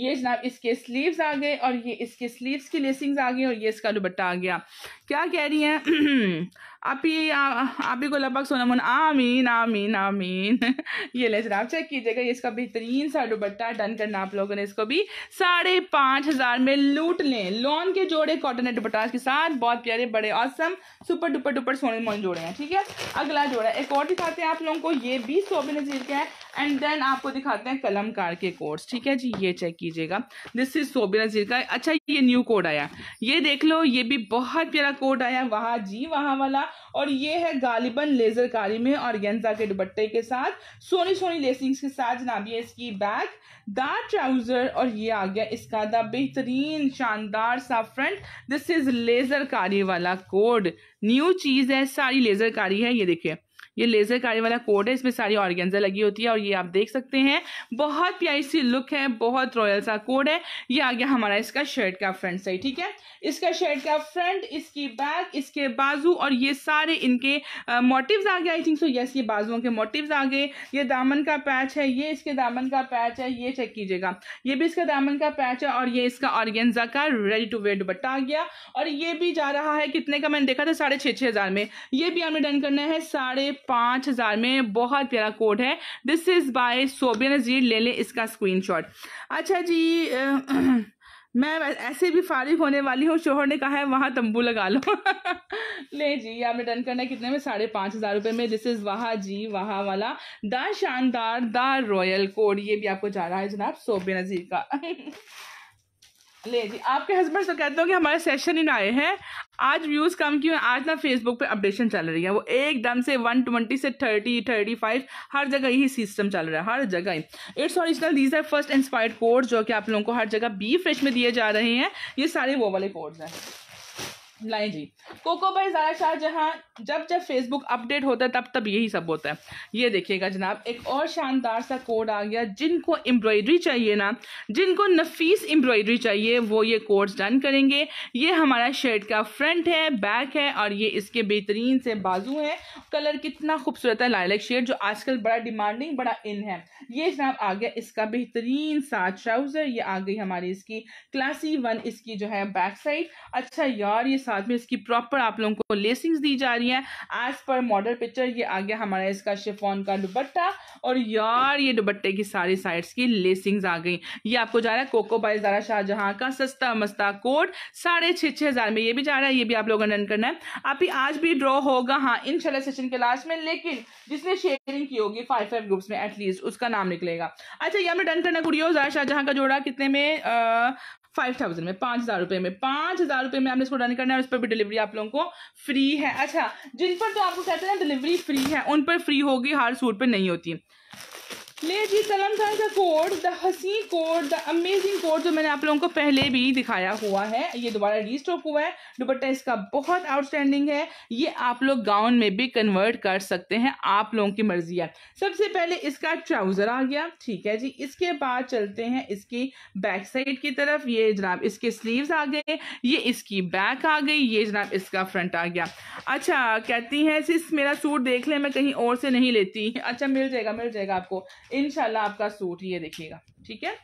ये जनाब इसके स्लीव्स आ गए और ये इसके स्लीव्स की लेसिंग्स आ गई और ये इसका दुबट्टा आ गया क्या कह रही हैं ही आप ही को लपक सोनमन आमीन आमीन आमीन ये ले जनाब चेक कीजिएगा ये इसका बेहतरीन सा दुपट्टा डन करना आप लोगों ने इसको भी साढ़े पाँच हज़ार में लूट लें लॉन के जोड़े कॉटन दुपट्टा के साथ बहुत प्यारे बड़े औसम सुपर डुपर डुपर सोने मोन जोड़े हैं ठीक है अगला जोड़ा एक और दिखाते हैं आप लोगों को ये भी सोबे नज़ीर का है एंड देन आपको दिखाते हैं कलम कार के कोड्स ठीक है जी ये चेक कीजिएगा दिस इज सोबे नज़ीर का अच्छा ये न्यू कोड आया ये देख लो ये भी बहुत प्यारा कोड आया वहाँ जी वहाँ वाला और ये है गालिबन लेजर कारी में और गेंजा के दुपट्टे के साथ सोनी सोनी लेसिंग्स के साथ जनाब ये इसकी बैग दार ट्राउजर और ये आ गया इसका द बेहतरीन शानदार सा फ्रंट दिस इज लेजर कारी वाला कोड न्यू चीज है सारी लेजर कारी है ये देखिए ये लेजर कार्य वाला कोड है इसमें सारी ऑर्गेंजा लगी होती है और ये आप देख सकते हैं बहुत प्यारी सी लुक है बहुत रॉयल सा कोड है ये आ गया हमारा इसका शर्ट का फ्रंट सही ठीक है इसका शर्ट का फ्रंट इसकी बैक इसके बाजू और ये सारे इनके मोटिव्स आ गए आई थिंक सो यस ये बाजुओं के मोटिव्स आ गए ये दामन का पैच है ये इसके दामन का पैच है ये चेक कीजिएगा ये भी इसका दामन का पैच है और ये इसका ऑर्गेंजा का रेडी टू वेयर बट्टा आ गया और ये भी जा रहा है कितने का मैंने देखा था साढ़े छः छः हज़ार में ये भी हमने डन करना है साढ़े पाँच हज़ार में बहुत प्यारा कोड है this is by Sobia Nazir ले लें इसका स्क्रीनशॉट अच्छा जी मैं ऐसे भी फारिग होने वाली हूँ शोहर ने कहा है वहाँ तंबू लगा लो ले जी आपने डन करना है कितने में साढ़े पाँच हज़ार रुपये में दिस इज़ वहा जी वाह वाला द शानदार द रॉयल कोड ये भी आपको जा रहा है जनाब सोबे नज़ीर का ले जी आपके हस्बैंड तो कहते हो कि हमारे सेशन ही ना आए हैं आज व्यूज़ कम क्यों आज ना फेसबुक पे अपडेशन चल रही है वो एकदम से 120 से 30 35 हर जगह यही सिस्टम चल रहा है हर जगह ही it's original these are first inspired code जो कि आप लोगों को हर जगह बी फ्रेश में दिए जा रहे हैं ये सारे वो वाले कोड्स हैं लाएं जी कोको भाई ज़ारा शाहजहाँ जब जब फेसबुक अपडेट होता है तब तब यही सब होता है ये देखिएगा जनाब एक और शानदार सा कोड आ गया जिनको एम्ब्रॉयडरी चाहिए ना जिनको नफीस एम्ब्रॉयडरी चाहिए वो ये कोड्स डन करेंगे ये हमारा शर्ट का फ्रंट है बैक है और ये इसके बेहतरीन से बाजू है कलर कितना खूबसूरत है लाइलेक शेड जो आजकल बड़ा डिमांडिंग बड़ा इन है ये जनाब आ गया इसका बेहतरीन सा ट्राउज़र ये आ गई हमारी इसकी क्लासी वन इसकी जो है बैक साइड अच्छा यार ये साथ में इसकी प्रॉपर आप लोगों को लेसिंग्स दी जा रही हैं एज पर मॉडल पिक्चर ये आ गया हमारा इसका शेफोन का दुबट्टा और यार ये दुबट्टे की सारी साइड्स की लेसिंग्स आ गई ये आपको जा रहा है कोको बाई जारा शाहजहां का सस्ता मस्ता कोट साढ़े छः छः हज़ार में ये भी जा रहा है ये भी आप लोगों ने रन करना है आप ही आज भी ड्रॉ होगा हाँ इन सेशन के लास्ट में लेकिन जिसने शेयरिंग की होगी फाइव फाइव ग्रुप्स में एटलीस्ट उसका नाम निकलेगा अच्छा ये हमने डन करना कुड़ी हो जारा शाहजहाँ का जोड़ा कितने में फाइव थाउजेंड में पांच हज़ार रुपए में पांच हज़ार रुपए में आपने इसको डन करना है उस पर भी डिलीवरी आप लोगों को फ्री है अच्छा जिन पर तो आपको कहते हैं डिलीवरी फ्री है उन पर फ्री होगी हर सूट पर नहीं होती ले जी सलम खान का कोड द हसी कोड द अमेजिंग कोड जो मैंने आप लोगों को पहले भी दिखाया हुआ है ये दोबारा रीस्टॉक हुआ है दुपट्टा इसका बहुत आउटस्टैंडिंग है ये आप लोग गाउन में भी कन्वर्ट कर सकते हैं आप लोगों की मर्जी है सबसे पहले इसका ट्राउज़र आ गया ठीक है जी इसके बाद चलते हैं इसकी बैक साइड की तरफ ये जनाब इसके स्लीव आ गए ये इसकी बैक आ गई ये जनाब इसका फ्रंट आ गया अच्छा कहती है सिर्फ मेरा सूट देख ले मैं कहीं और से नहीं लेती अच्छा मिल जाएगा मिल जाएगा आपको इनशाला आपका सूट ये देखिएगा ठीक है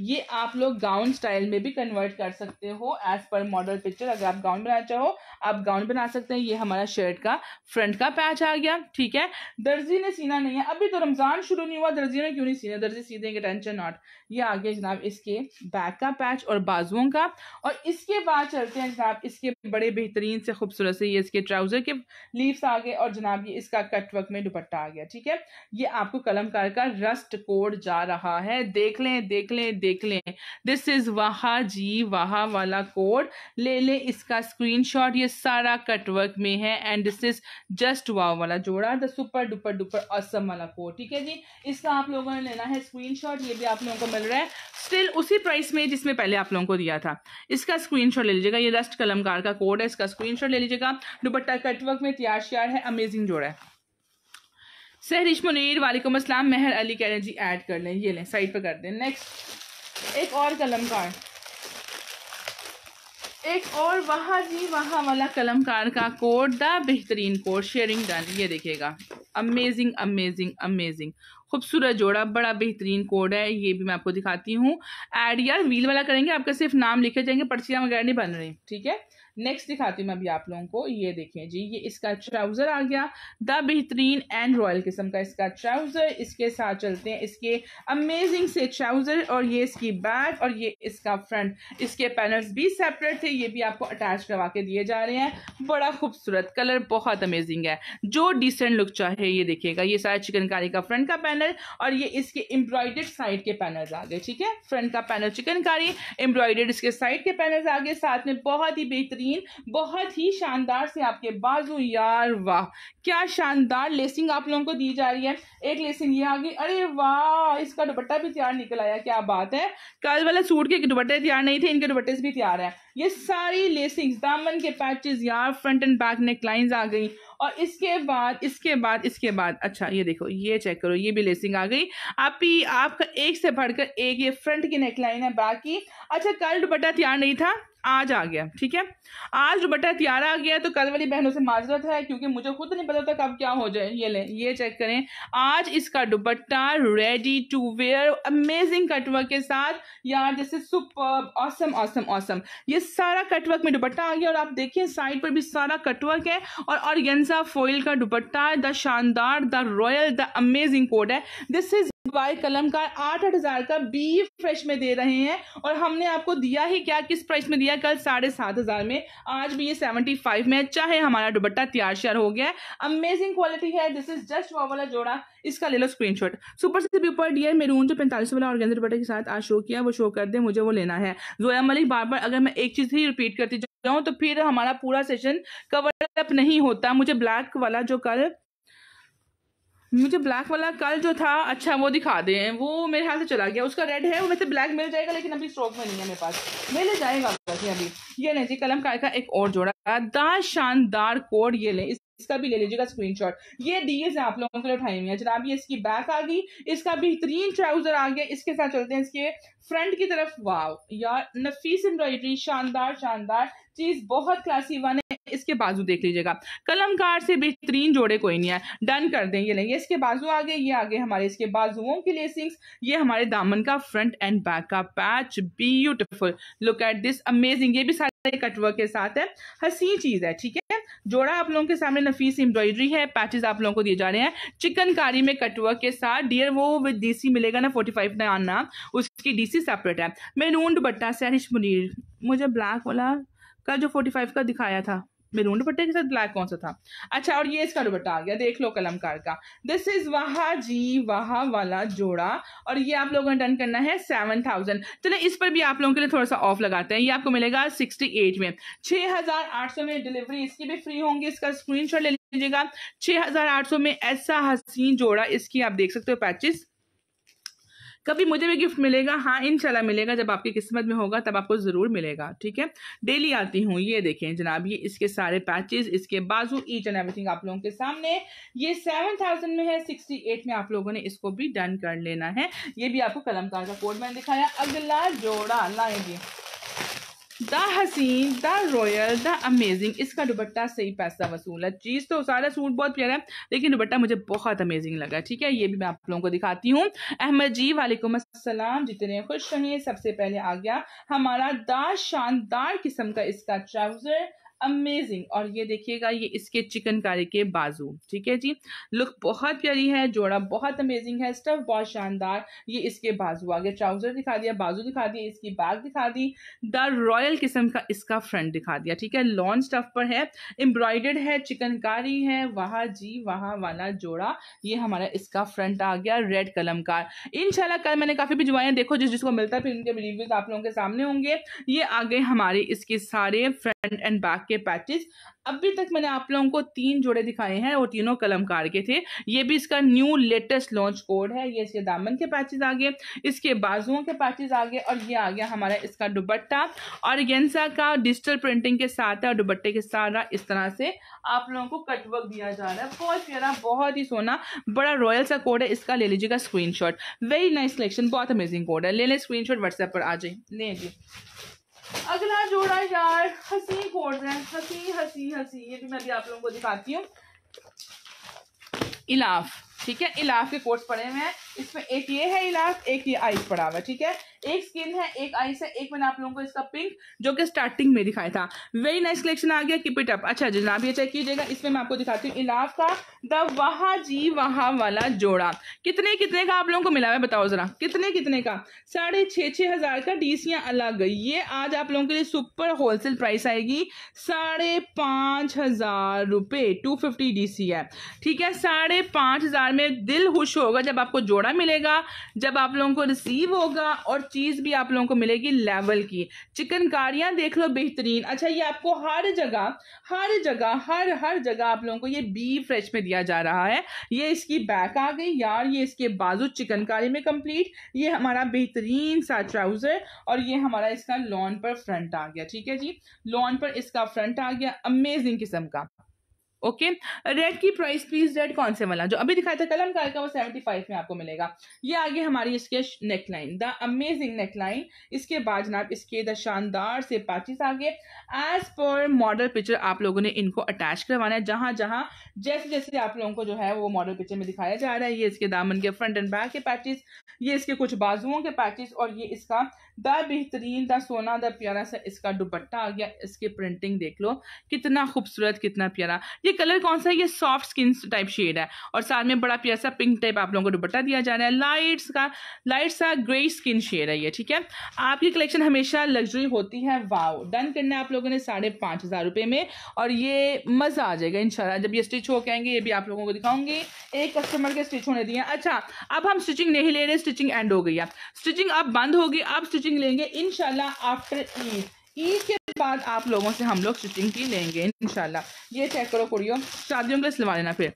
ये आप लोग गाउन स्टाइल में भी कन्वर्ट कर सकते हो एज पर मॉडल पिक्चर अगर आप गाउन बनाना चाहो आप गाउन बना सकते हैं ये हमारा शर्ट का फ्रंट का पैच आ गया ठीक है दर्जी ने सीना नहीं है अभी तो रमज़ान शुरू नहीं हुआ दर्जी ने क्यों नहीं सीना दर्जी सी देंगे टेंशन नॉट ये आ गया जनाब इसके बैक का पैच और बाजुओं का और इसके बाद चलते हैं जनाब इसके बड़े बेहतरीन से खूबसूरत से ये इसके ट्राउज़र के लीव्स आ गए और जनाब ये इसका कटवर्क में दुपट्टा आ गया ठीक है ये आपको कलमकार का रस्ट कोड जा रहा है देख लें देख लें देख लें दिस इज़ वहा जी वहा वाला कोड ले लें इसका स्क्रीनशॉट ये सारा कटवर्क में है एंड दिस इज़ जस्ट वाह वाला जोड़ा the super duper duper awesome वाला कोड ठीक है जी इसका आप लोगों ने लेना है स्क्रीनशॉट ये भी आप लोगों को मिल रहा है स्टिल उसी प्राइस में जिसमें पहले आप लोगों को दिया था इसका स्क्रीनशॉट ले लीजिएगा ये रस्ट कलमकार का कोड है इसका स्क्रीनशॉट ले लीजिएगा दुपट्टा कटवर्क में तैयार श्यार है अमेजिंग जोड़ा है सहरिश मुनीर वालेकुम असलम मेहर अली कह रहे जी ऐड कर लें ये लें साइड पर कर दें नेक्स्ट एक और कलम कार एक और वहाँ जी वहाँ वाला कलमकार का कोड द बेहतरीन कोड शेयरिंग डन ये देखिएगा अमेजिंग अमेजिंग अमेजिंग खूबसूरत जोड़ा बड़ा बेहतरीन कोड है ये भी मैं आपको दिखाती हूँ एड यार व्हील वाला करेंगे आपका सिर्फ नाम लिखे जाएंगे पर्चियाँ वगैरह नहीं बन रही ठीक है नेक्स्ट दिखाती हूँ अभी आप लोगों को ये देखें जी ये इसका ट्राउज़र आ गया द बेहतरीन एंड रॉयल किस्म का इसका ट्राउज़र इसके साथ चलते हैं इसके अमेजिंग से ट्राउज़र और ये इसकी बैक और ये इसका फ्रंट इसके पैनल्स भी सेपरेट थे ये भी आपको अटैच करवा के दिए जा रहे हैं बड़ा खूबसूरत कलर बहुत अमेजिंग है जो डिसेंट लुक चाहे ये देखिएगा ये सारा चिकनकारी का फ्रंट का पैनल और ये इसके एम्ब्रॉयडेड साइड के पैनल आ गए ठीक है फ्रंट का पैनल चिकनकारी एम्ब्रॉयडेड इसके साइड के पैनल आ गए साथ में बहुत ही बेहतरीन बेहतरीन बहुत ही शानदार से आपके बाजू यार वाह क्या शानदार लेसिंग आप लोगों को दी जा रही है एक लेसिंग ये आ गई अरे वाह इसका दुपट्टा भी तैयार निकल आया क्या बात है कल वाला सूट के दुपट्टे तैयार नहीं थे इनके दुपट्टे भी तैयार है ये सारी लेसिंग दामन के पैचेस यार front and back neck lines आ गई और इसके बाद इसके बाद इसके बाद अच्छा ये देखो ये चेक करो ये भी लेसिंग आ गई आप ही आपका एक से बढ़कर एक ये फ्रंट की नेकलाइन है बाकी अच्छा कल दुपट्टा तैयार नहीं था आज आ गया ठीक है आज दुपट्टा त्यारा आ गया तो कल वाली बहनों से माजरत है क्योंकि मुझे खुद नहीं पता था कब क्या हो जाए ये लें ये चेक करें आज इसका dupatta ready to wear amazing cutwork के साथ यार जैसे सुपर ऑसम ऑसम ऑसम ये सारा कटवर्क में दुपट्टा आ गया और आप देखिए साइड पर भी सारा कटवर्क है और ऑर्गेन्जा फॉइल का दुपट्टा द शानदार the royal the amazing code है दिस इज कलम का आठ आठ हजार का बी फ्रेश में दे रहे हैं और हमने आपको दिया ही क्या किस प्राइस में दिया कल साढ़े सात हजार में आज भी ये सेवेंटी फाइव में अच्छा है हमारा दुबट्टा तैयार श्यार हो गया अमेजिंग क्वालिटी है दिस इज जस्ट वो वाला जोड़ा इसका ले लो स्क्रीन शॉट सुपर से ऊपर डियर मेरून जो पैंतालीस वाला और दुपट्टे के साथ आज शो किया वो शो कर दे मुझे वो लेना है जोया मलिक बार बार अगर मैं एक चीज़ ही रिपीट करती जाऊँ तो फिर हमारा पूरा सेशन कवर अप नहीं होता मुझे ब्लैक वाला जो कल मुझे ब्लैक वाला कल जो था अच्छा वो दिखा दें वो मेरे हाथ से चला गया उसका रेड है वो वैसे ब्लैक मिल जाएगा लेकिन अभी स्टॉक में नहीं है मेरे पास मिल जाएगा अभी ये नहीं जी कलम का एक और जोड़ा दा शानदार कोड ये ले इसका भी ले लीजिएगा स्क्रीनशॉट ये है आप लोगों के लिए उठाई हुई है जनाब ये इसकी बैक आ गई इसका बेहतरीन ट्राउजर आ गया इसके साथ चलते हैं इसके फ्रंट की तरफ वाव यार नफीस एम्ब्रॉयडरी शानदार शानदार चीज बहुत क्लासी वन है इसके बाजू देख लीजिएगा कलमकार से बेहतरीन जोड़े कोई नहीं है डन कर दें ये लेंगे इसके बाजू आगे ये आगे हमारे इसके बाजुओं की लेसिंग्स ये हमारे दामन का फ्रंट एंड बैक का patch beautiful look at this amazing ये भी सारे कटवर्क के साथ है हसी चीज है ठीक है जोड़ा आप लोगों के सामने नफीस एम्ब्रॉयडरी है पैचेस आप लोगों को दिए जा रहे हैं चिकनकारी में कटवर्क के साथ डियर वो विद डीसी मिलेगा ना फोर्टी फाइव ना आना उसकी डीसी सेपरेट है मेनून दुपट्टा से मुनीर मुझे ब्लैक वाला का जो फोर्टी फाइव का दिखाया था मेरून दुपट्टे के साथ ब्लैक कौन सा था अच्छा और ये इसका दुपट्टा आ गया देख लो कलमकार का दिस इज वहा जी वहा वाला जोड़ा और ये आप लोगों ने डन करना है सेवन थाउजेंड चले इस पर भी आप लोगों के लिए थोड़ा सा ऑफ लगाते हैं ये आपको मिलेगा सिक्सटी एट में छह हजार आठ सौ में डिलीवरी इसकी भी फ्री होंगी इसका स्क्रीन ले लीजिएगा छह हजार आठ सौ में ऐसा हसीन जोड़ा इसकी आप देख सकते हो पैचिस कभी मुझे भी गिफ्ट मिलेगा हाँ इनशाला मिलेगा जब आपकी किस्मत में होगा तब आपको ज़रूर मिलेगा ठीक है डेली आती हूँ ये देखें जनाब ये इसके सारे पैचेज इसके बाजू ईच एंड एवरीथिंग आप लोगों के सामने ये सेवन थाउजेंड में है सिक्सटी एट में आप लोगों ने इसको भी डन कर लेना है ये भी आपको कलमकार का कोड मैंने दिखाया अगला जोड़ा लाएंगे द हसीन द रॉयल द अमेजिंग इसका दुबट्टा सही पैसा वसूल है चीज़ तो सारा सूट बहुत प्यारा है लेकिन दुबट्टा मुझे बहुत अमेजिंग लगा ठीक है ये भी मैं आप लोगों को दिखाती हूँ अहमद जी वालेकुम असलम जितने खुश रहिए सबसे पहले आ गया हमारा दार शानदार किस्म का इसका ट्राउज़र अमेजिंग और ये देखिएगा ये इसके चिकनकारी के बाजू ठीक है जी लुक बहुत प्यारी है जोड़ा बहुत अमेजिंग है स्टफ बहुत शानदार ये इसके बाजू आगे ट्राउजर दिखा दिया बाजू दिखा दिया इसकी बैग दिखा दी द रॉयल किस्म का इसका फ्रंट दिखा दिया ठीक है लॉन स्टफ पर है एम्ब्रॉयडर्ड है चिकनकारी है वहा जी वहा वाला जोड़ा ये हमारा इसका फ्रंट आ गया रेड कलमकार इनशाला कल मैंने काफ़ी भिजवाए हैं देखो जिस जिसको मिलता है फिर उनके रिव्यूज आप लोगों के सामने होंगे ये आगे हमारे इसके सारे फ्रंट एंड बैक के पैचेस अभी तक मैंने आप लोगों को तीन जोड़े दिखाए हैं और तीनों कलमकार के थे ये भी इसका न्यू लेटेस्ट लॉन्च कोड है ये इसके दामन के पैचेस आ गए इसके बाजुओं के पैचेस आ गए और ये आ गया हमारा इसका दुबट्टा और गेंसा का डिजिटल प्रिंटिंग के साथ है दुबट्टे के साथ इस तरह से आप लोगों को कटवर्क दिया जा रहा है बहुत प्यारा बहुत ही सोना बड़ा रॉयल सा कोड है इसका ले लीजिएगा स्क्रीन वेरी नाइस कलेक्शन बहुत अमेजिंग कोड है ले लें स्क्रीन शॉट पर आ जाए ले जी अगला जोड़ा यार हसी कोड है हंसी हसी हसी ये भी मैं भी आप लोगों को दिखाती हूँ इलाफ ठीक है इलाफ के कोर्स पड़े हुए हैं इसमें एक ये है इलाज एक ये आइस पड़ा हुआ ठीक है एक स्किन है एक आइस है एक मैंने आप लोगों को इसका पिंक जो कि स्टार्टिंग में दिखाया था वेरी नाइस कलेक्शन आ गया कीप इट अप अच्छा जनाब ये चेक कीजिएगा इसमें मैं आपको दिखाती हूँ इलाफ का द वहा जी वहा वाला जोड़ा कितने कितने का आप लोगों को मिला हुआ बताओ जरा कितने कितने का साढ़े छे छे हज़ार का डीसियाँ अलग ये आज आप लोगों के लिए सुपर होलसेल प्राइस आएगी साढ़े पांच हज़ार रुपए टू फिफ्टी डीसी है ठीक है साढ़े पांच हज़ार में दिल खुश होगा जब आपको जोड़ा थोड़ा मिलेगा जब आप लोगों को रिसीव होगा और चीज़ भी आप लोगों को मिलेगी लेवल की चिकनकारियाँ देख लो बेहतरीन अच्छा ये आपको हर जगह हर जगह हर हर जगह आप लोगों को ये बी फ्रेश में दिया जा रहा है ये इसकी बैक आ गई यार ये इसके बाजू चिकनकारी में कंप्लीट ये हमारा बेहतरीन सा ट्राउज़र और ये हमारा इसका लॉन पर फ्रंट आ गया ठीक है जी लॉन पर इसका फ्रंट आ गया अमेजिंग किस्म का ओके रेड की प्राइस प्लीज रेड कौन से वाला जो अभी दिखाया था कलम का वो सेवेंटी फाइव में आपको मिलेगा ये आगे हमारी इसके नेकलाइन द अमेजिंग नेकलाइन इसके बाद जनाब इसके द शानदार से पाचिस आगे एज पर मॉडल पिक्चर आप लोगों ने इनको अटैच करवाना है जहाँ जहाँ जैसे जैसे आप लोगों को जो है वो मॉडल पिक्चर में दिखाया जा रहा है ये इसके दामन के फ्रंट एंड बैक के पैचिस ये इसके कुछ बाजुओं के पैचिस और ये इसका द बेहतरीन द सोना द प्यारा सा इसका दुपट्टा आ गया इसके प्रिंटिंग देख लो कितना खूबसूरत कितना प्यारा ये ये कलर कौन सा है ये सॉफ्ट स्किन टाइप शेड है और साथ में बड़ा प्यार सा पिंक टाइप आप लोगों को दुपट्टा दिया जा रहा है लाइट्स का लाइट सा ग्रे स्किन शेड है ये ठीक है आपकी कलेक्शन हमेशा लग्जरी होती है वाओ डन करना आप लोगों ने साढ़े पाँच हज़ार रुपये में और ये मज़ा आ जाएगा इनशाला जब ये स्टिच के आएंगे ये भी आप लोगों को दिखाऊंगी एक कस्टमर के स्टिच होने दिए अच्छा अब हम स्टिचिंग नहीं ले रहे स्टिचिंग एंड हो गई है स्टिचिंग अब बंद होगी अब स्टिचिंग लेंगे इनशाला आफ्टर ईद ईद e के बाद आप लोगों से हम लोग स्टिचिंग की लेंगे इनशाला ये चेक करो कुड़ियों शादियों के लिए सिलवा लेना फिर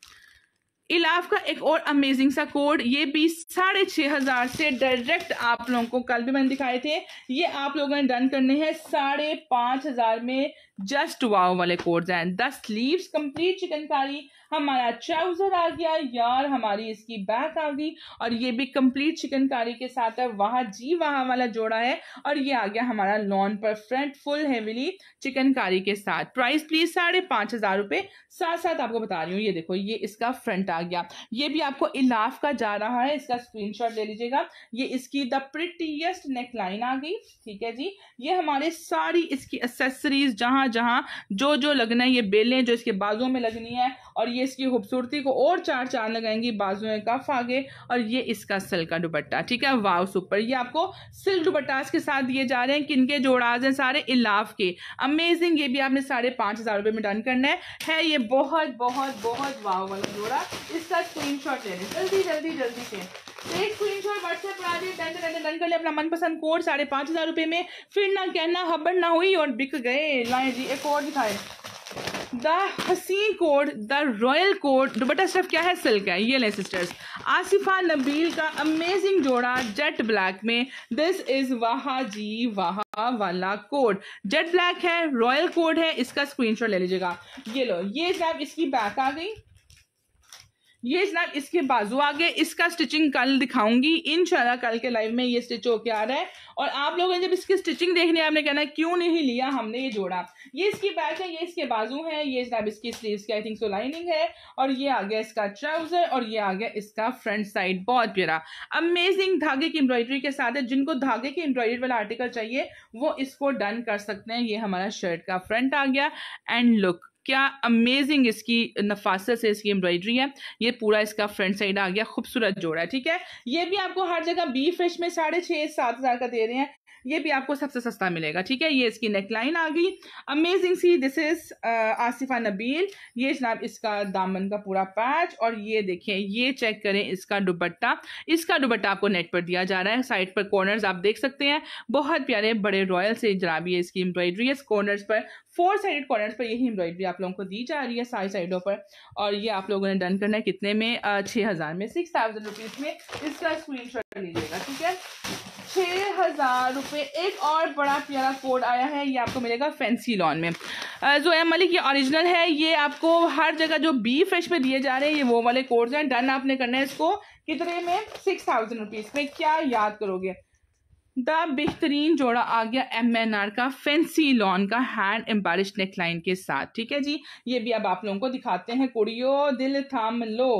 इलाफ का एक और अमेजिंग सा कोड ये भी साढ़े छः हज़ार से डायरेक्ट आप लोगों को कल भी मैंने दिखाए थे ये आप लोगों ने डन करने हैं साढ़े पाँच हज़ार में जस्ट वाओ वाले कोर्स हैं दस स्लीव कंप्लीट चिकनकारी हमारा ट्राउजर आ गया यार हमारी इसकी बैक आ गई और ये भी कंप्लीट चिकनकारी के साथ है वहाँ जी वहाँ वाला जोड़ा है और ये आ गया हमारा लॉन पर फ्रंट फुल हेविली चिकनकारी के साथ प्राइस प्लीज साढ़े पाँच हज़ार रुपये साथ साथ आपको बता रही हूँ ये देखो ये इसका फ्रंट आ गया ये भी आपको इलाफ का जा रहा है इसका स्क्रीन ले लीजिएगा ये इसकी द प्रिटीएस्ट नेकलाइन आ गई ठीक है जी ये हमारे सारी इसकी एसेसरीज जहाँ जहाँ जहाँ जो जो लगना है ये बेलें जो इसके बाजुओं में लगनी है और ये इसकी खूबसूरती को और चार चार लगाएंगी बाजुएं कफ आगे और ये इसका सिल्क का दुपट्टा ठीक है वाव सुपर ये आपको सिल्क दुपट्टाज के साथ दिए जा रहे हैं किनके जोड़ाज हैं सारे इलाफ के अमेजिंग ये भी आपने साढ़े पाँच हज़ार रुपये में डन करना है है ये बहुत बहुत बहुत वाव वाला जोड़ा इसका स्क्रीन शॉट लेने जल्दी जल्दी जल्दी से एक व्हाट्सएप पर आ जाए डन डन डन कर ले अपना मनपसंद कोड साढ़े पाँच हज़ार रुपये में फिर ना कहना ना हुई और बिक गए जी एक और दिखाए द हसीन कोड द रॉयल कोड क्या है सिल्क है ये ले सिस्टर्स आसिफा नबील का अमेजिंग जोड़ा जेट ब्लैक में दिस इज वहा जी वहा वाला कोड जेट ब्लैक है रॉयल कोड है इसका स्क्रीनशॉट ले लीजिएगा ये लो ये सब इसकी बैक आ गई ये जनाब इसके बाजू आगे इसका स्टिचिंग कल दिखाऊंगी इनशाला कल के लाइव में ये स्टिच होके आ रहा है और आप लोगों ने जब इसकी स्टिचिंग देखनी है आपने कहना है क्यों नहीं लिया हमने ये जोड़ा ये इसकी बैक है ये इसके बाजू है ये जनाब इसकी स्लीव की आई थिंक सो लाइनिंग है और ये आ गया इसका ट्राउजर और ये आ गया इसका फ्रंट साइड बहुत प्यारा अमेजिंग धागे की एम्ब्रॉयडरी के साथ है जिनको धागे की एम्ब्रॉयडरी वाला आर्टिकल चाहिए वो इसको डन कर सकते हैं ये हमारा शर्ट का फ्रंट आ गया एंड लुक क्या अमेजिंग इसकी नफासत से इसकी एम्ब्रॉयडरी है ये पूरा इसका फ्रंट साइड आ गया खूबसूरत जोड़ा है ठीक है ये भी आपको हर जगह बी फ्रेश में साढ़े छः सात हज़ार का दे रहे हैं ये भी आपको सबसे सस्ता मिलेगा ठीक है ये इसकी नेकलाइन आ गई अमेजिंग सी दिस इज आसिफा नबील ये जनाब इसका दामन का पूरा पैच और ये देखें ये चेक करें इसका दुबट्टा इसका दुबट्टा आपको नेट पर दिया जा रहा है साइड पर कॉर्नर्स आप देख सकते हैं बहुत प्यारे बड़े रॉयल से जनाब ये इसकी एम्ब्रॉयडरी है कॉर्नर्स पर फोर साइडेड कॉर्नर्स पर यही एम्ब्रॉयडरी आप लोगों को दी जा रही है सारी साइडों पर और ये आप लोगों ने डन करना है कितने में छः हज़ार में सिक्स थाउजेंड रुपीज़ में इसका स्क्रीन शॉट लीजिएगा ठीक है छः हज़ार रुपये एक और बड़ा प्यारा कोड आया है ये आपको मिलेगा फैंसी लॉन में जो एम मलिक ये ओरिजिनल है ये आपको हर जगह जो बी फ्रेश में दिए जा रहे हैं ये वो वाले कोड्स हैं डन आपने करना है इसको कितने में सिक्स थाउजेंड रुपीज़ में क्या याद करोगे द बेहतरीन जोड़ा आ गया एम एन आर का फैंसी लॉन का हैंड एम्बारिश नेकलाइन के साथ ठीक है जी ये भी अब आप लोगों को दिखाते हैं कुड़ियो दिल थाम लो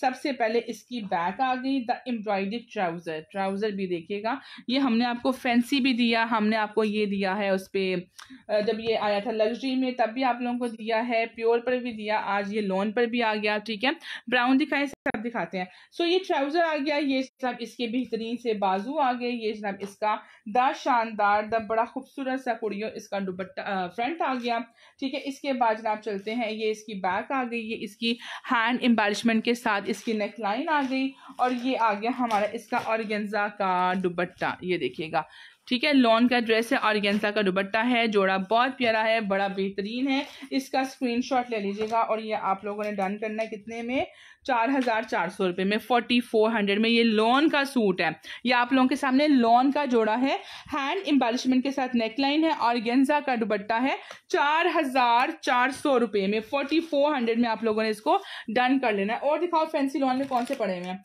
सबसे पहले इसकी बैक आ गई द एम्ब्रॉयड ट्राउज़र ट्राउज़र भी देखिएगा ये हमने आपको फैंसी भी दिया हमने आपको ये दिया है उस पर जब ये आया था लग्जरी में तब भी आप लोगों को दिया है प्योर पर भी दिया आज ये लोन पर भी आ गया ठीक है ब्राउन दिखाए सब दिखाते हैं सो ये ट्राउज़र आ गया ये जनाब इसके बेहतरीन से बाजू आ गए ये जनाब इसका द शानदार द बड़ा खूबसूरत सा कुड़ियों इसका दुपट्टा फ्रंट आ गया ठीक है इसके बाद जनाब चलते हैं ये इसकी बैक आ गई ये इसकी हैंड एम्बारिशमेंट के साथ इसकी नेक लाइन आ गई और ये आ गया हमारा इसका ऑर्गेंजा का दुबट्टा ये देखिएगा ठीक है लॉन का ड्रेस है और गेंसा का दुबट्टा है जोड़ा बहुत प्यारा है बड़ा बेहतरीन है इसका स्क्रीनशॉट ले लीजिएगा और ये आप लोगों ने डन करना है कितने में चार हज़ार चार सौ रुपये में फोर्टी फोर हंड्रेड में ये लॉन का सूट है ये आप लोगों के सामने लॉन का जोड़ा है हैंड एम्बालिशमेंट के साथ नेकलाइन है और गेंजा का दुबट्टा है चार हज़ार चार सौ रुपये में फोर्टी फोर हंड्रेड में आप लोगों ने इसको डन कर लेना है और दिखाओ फैंसी लॉन में कौन से पड़े हुए हैं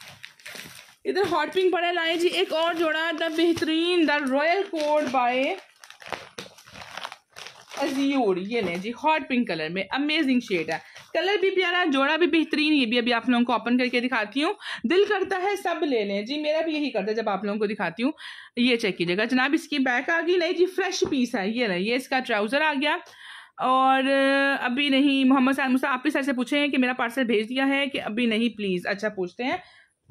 इधर हॉट पिंक पड़ा लाए जी एक और जोड़ा द बेहतरीन the royal code by Azure ये लें जी हॉट पिंक कलर में अमेजिंग शेड है कलर भी प्यारा जोड़ा भी बेहतरीन ये भी अभी आप लोगों को ओपन करके दिखाती हूँ दिल करता है सब ले लें जी मेरा भी यही करता है जब आप लोगों को दिखाती हूँ ये चेक कीजिएगा जनाब इसकी बैक आ गई नहीं जी फ्रेश पीस है ये नहीं ये इसका ट्राउज़र आ गया और अभी नहीं मोहम्मद साहब मुझसे आप इस सर से पूछे हैं कि मेरा पार्सल भेज दिया है कि अभी नहीं प्लीज़ अच्छा पूछते हैं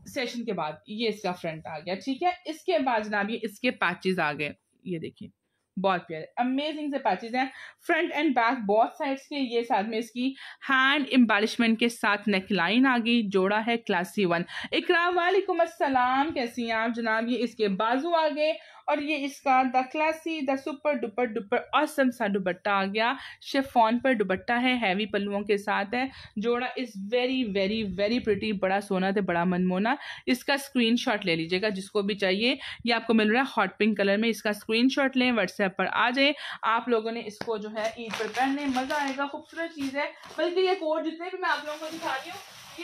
सेशन के बाद ये इसका फ्रंट आ गया ठीक है इसके बाद जनाब ये इसके पैचेज आ गए ये देखिए बहुत प्यारे अमेजिंग से पैचेज हैं फ्रंट एंड बैक बहुत साइड्स के ये साथ में इसकी हैंड एम्बालिशमेंट के साथ नेक लाइन आ गई जोड़ा है क्लासी वन इकरा वालेकुम अस्सलाम कैसी हैं आप जनाब ये इसके बाजू आ गए और ये इसका the classy the super duper duper awesome सा दुबट्टा आ गया शेफॉन पर दुबट्टा है हैवी पल्लुओं के साथ है जोड़ा is very very very pretty बड़ा सोना थे बड़ा मनमोना इसका स्क्रीन ले लीजिएगा जिसको भी चाहिए ये आपको मिल रहा है हॉट पिंक कलर में इसका स्क्रीन लें व्हाट्सएप पर आ जाए आप लोगों ने इसको जो है ईद पर पहनने मज़ा आएगा खूबसूरत चीज़ है बल्कि ये कोट जितने भी मैं आप लोगों को दिखा रही हूँ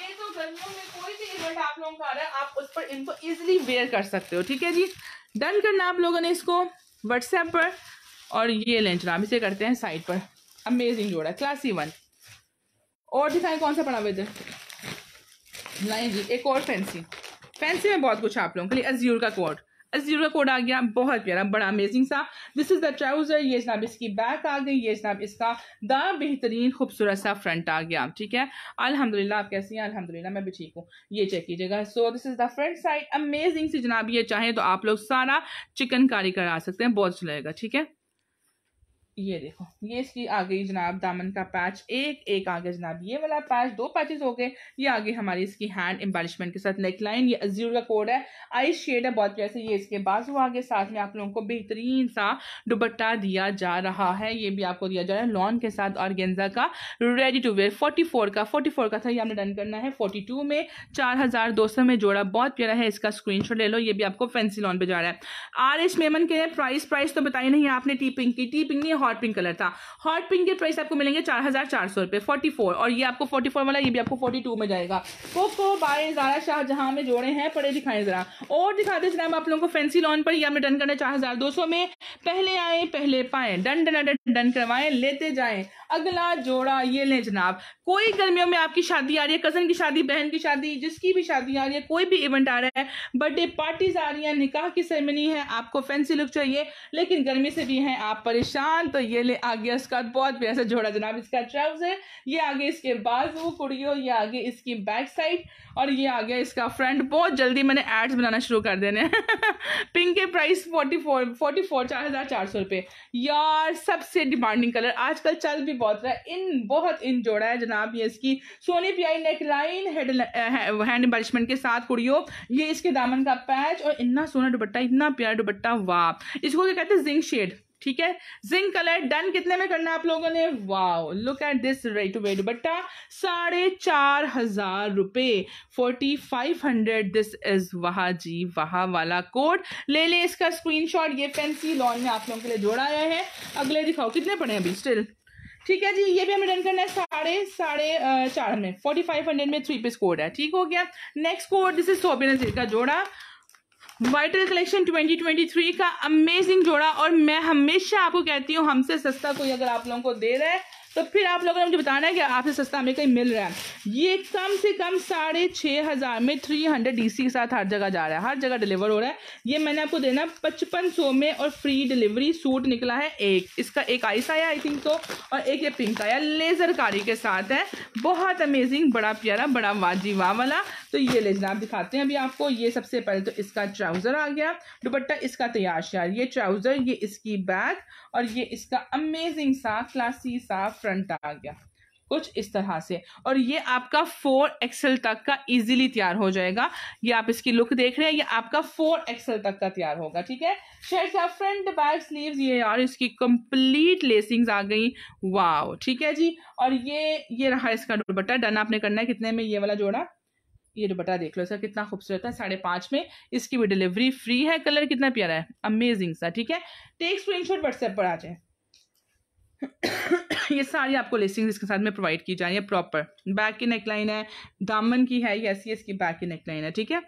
ये तो गर्मियों में कोई भी इवेंट आप लोगों का आ रहा है आप उस पर इनको इजीली वेयर कर सकते हो ठीक है जी डन करना आप लोगों ने इसको व्हाट्सएप पर और ये लें हम इसे करते हैं साइड पर अमेजिंग जोड़ा क्लासी वन और दिखाएं कौन सा पड़ा इधर नहीं जी एक और फैंसी फैंसी में बहुत कुछ आप लोगों के लिए अज्यूर का कोड जीरो का कोड आ गया बहुत प्यारा बड़ा अमेजिंग सा दिस इज़ द ट्राउज़र ये जनाब इसकी बैक आ गई ये जनाब इसका द बेहतरीन खूबसूरत सा फ्रंट आ गया ठीक है अलहमदिल्ला आप कैसी हैं अलहमदिल्ला मैं भी ठीक हूँ ये चेक कीजिएगा so this is the front side amazing सी जनाब ये चाहें तो आप लोग सारा चिकनकारी करा सकते हैं बहुत अच्छा लगेगा ठीक है ये देखो ये इसकी आ गई जनाब दामन का पैच एक एक आ गया जनाब ये वाला पैच दो पैचेस हो गए ये आगे हमारी इसकी हैंड एम्बालिशमेंट के साथ नेक लाइन ये अज्यूर का कोड है आई शेड है बहुत जैसे ये इसके बाजू आगे साथ में आप लोगों को बेहतरीन सा दुबट्टा दिया जा रहा है ये भी आपको दिया जा रहा है लॉन के साथ और गेंजा का ready to wear forty four का फोर्टी फोर का था ये हमने डन करना है फोर्टी टू में चार हज़ार दो सौ में जोड़ा बहुत प्यारा है इसका स्क्रीन शॉट ले लो ये भी आपको फैंसी लॉन पर जा रहा है आर एस मेमन के प्राइस प्राइस तो बताई नहीं आपने टीपिंग की टीपिंग नहीं हॉट पिंक कलर था हॉट पिंक के प्राइस आपको मिलेंगे चार हजार चार सौ रुपये फोर्टी फोर और ये आपको फोर्टी फोर वाला ये भी आपको फोर्टी टू में जाएगा कोको बाय जारा शाह जहां में जोड़े हैं पड़े दिखाएं जरा और दिखा दे जरा आप लोगों को फैंसी लॉन पर यह हमें डन करना चार हजार दो सौ में पहले आए पहले पाए डन डन डन डन करवाएं लेते जाएं अगला जोड़ा ये लें जनाब कोई गर्मियों में आपकी शादी आ रही है कज़न की शादी बहन की शादी जिसकी भी शादी आ रही है कोई भी इवेंट आ रहा है बर्थडे पार्टीज आ रही है निकाह की सेरेमनी है आपको फैंसी लुक चाहिए लेकिन गर्मी से भी हैं आप परेशान तो ये ले आ गया इसका बहुत प्यारा सा जोड़ा जनाब इसका ट्राउज़र ये आगे इसके बाजू कुड़ियों ये आगे इसकी बैक साइड और ये आ गया इसका फ्रंट बहुत जल्दी मैंने एड्स बनाना शुरू कर देने पिंक के price forty four forty four चार हज़ार चार सौ रुपये यार सबसे डिमांडिंग कलर आजकल चल भी भी बहुत इन बहुत इन जोड़ा है जनाब ये इसकी सोनी पियाई neck line head hand embellishment के साथ कुड़ियो ये इसके दामन का पैच और इतना सोना दुपट्टा इतना प्यारा दुपट्टा वाह इसको क्या कहते हैं जिंक शेड ठीक है जिंक कलर डन कितने में करना है आप लोगों ने wow look at this ready to wear बट्टा साढ़े चार हजार रुपये forty five hundred this is वाह जी वाह वाला कोड ले ले इसका स्क्रीनशॉट ये फैंसी लॉन में आप लोगों के लिए जोड़ा आया है अगले दिखाओ कितने पड़े हैं अभी स्टिल ठीक है जी ये भी हमें डन करना है साढ़े साढ़े चार में फोर्टी फाइव हंड्रेड में थ्री पीस कोड है ठीक हो गया next code this is Sobia Nazir का जोड़ा वाइटल कलेक्शन 2023 का अमेजिंग जोड़ा और मैं हमेशा आपको कहती हूँ हमसे सस्ता कोई अगर आप लोगों को दे रहा है तो फिर आप लोगों ने मुझे बताना है कि आपसे सस्ता हमें कहीं मिल रहा है ये कम से कम साढ़े छः हज़ार में थ्री हंड्रेड डी के साथ हर जगह जा रहा है हर जगह डिलीवर हो रहा है ये मैंने आपको देना पचपन सौ में और फ्री डिलीवरी सूट निकला है एक इसका एक आइस आया आई थिंक तो और एक ये पिंक आया लेज़र कारी के साथ है बहुत अमेजिंग बड़ा प्यारा बड़ा वाजी वाह वाला तो ये ले जनाब दिखाते हैं अभी आपको ये सबसे पहले तो इसका ट्राउज़र आ गया दुपट्टा इसका तैयार शार ये ट्राउज़र ये इसकी बैग और ये इसका अमेजिंग सा क्लासी सा फ्रंट आ गया कुछ इस तरह से और ये आपका फोर एक्सल तक का इजीली तैयार हो जाएगा ये आप इसकी लुक देख रहे हैं ये आपका फोर एक्सल तक का तैयार होगा ठीक है शर्ट का फ्रंट बैक स्लीव्स ये और इसकी कंप्लीट लेसिंग्स आ गई वाओ ठीक है जी और ये ये रहा इसका दुपट्टा डन आपने करना है कितने में ये वाला जोड़ा ये दुपट्टा देख लो सर कितना खूबसूरत है साढ़े पाँच में इसकी भी डिलीवरी फ्री है कलर कितना प्यारा है अमेजिंग सा ठीक है टेक स्क्रीन शॉट व्हाट्सएप पर आ जाए ये सारी आपको लेसिंग इसके साथ में प्रोवाइड की जा रही है प्रॉपर बैक की नेकलाइन है दामन की है यस ये इसकी बैक की नेकलाइन है ठीक है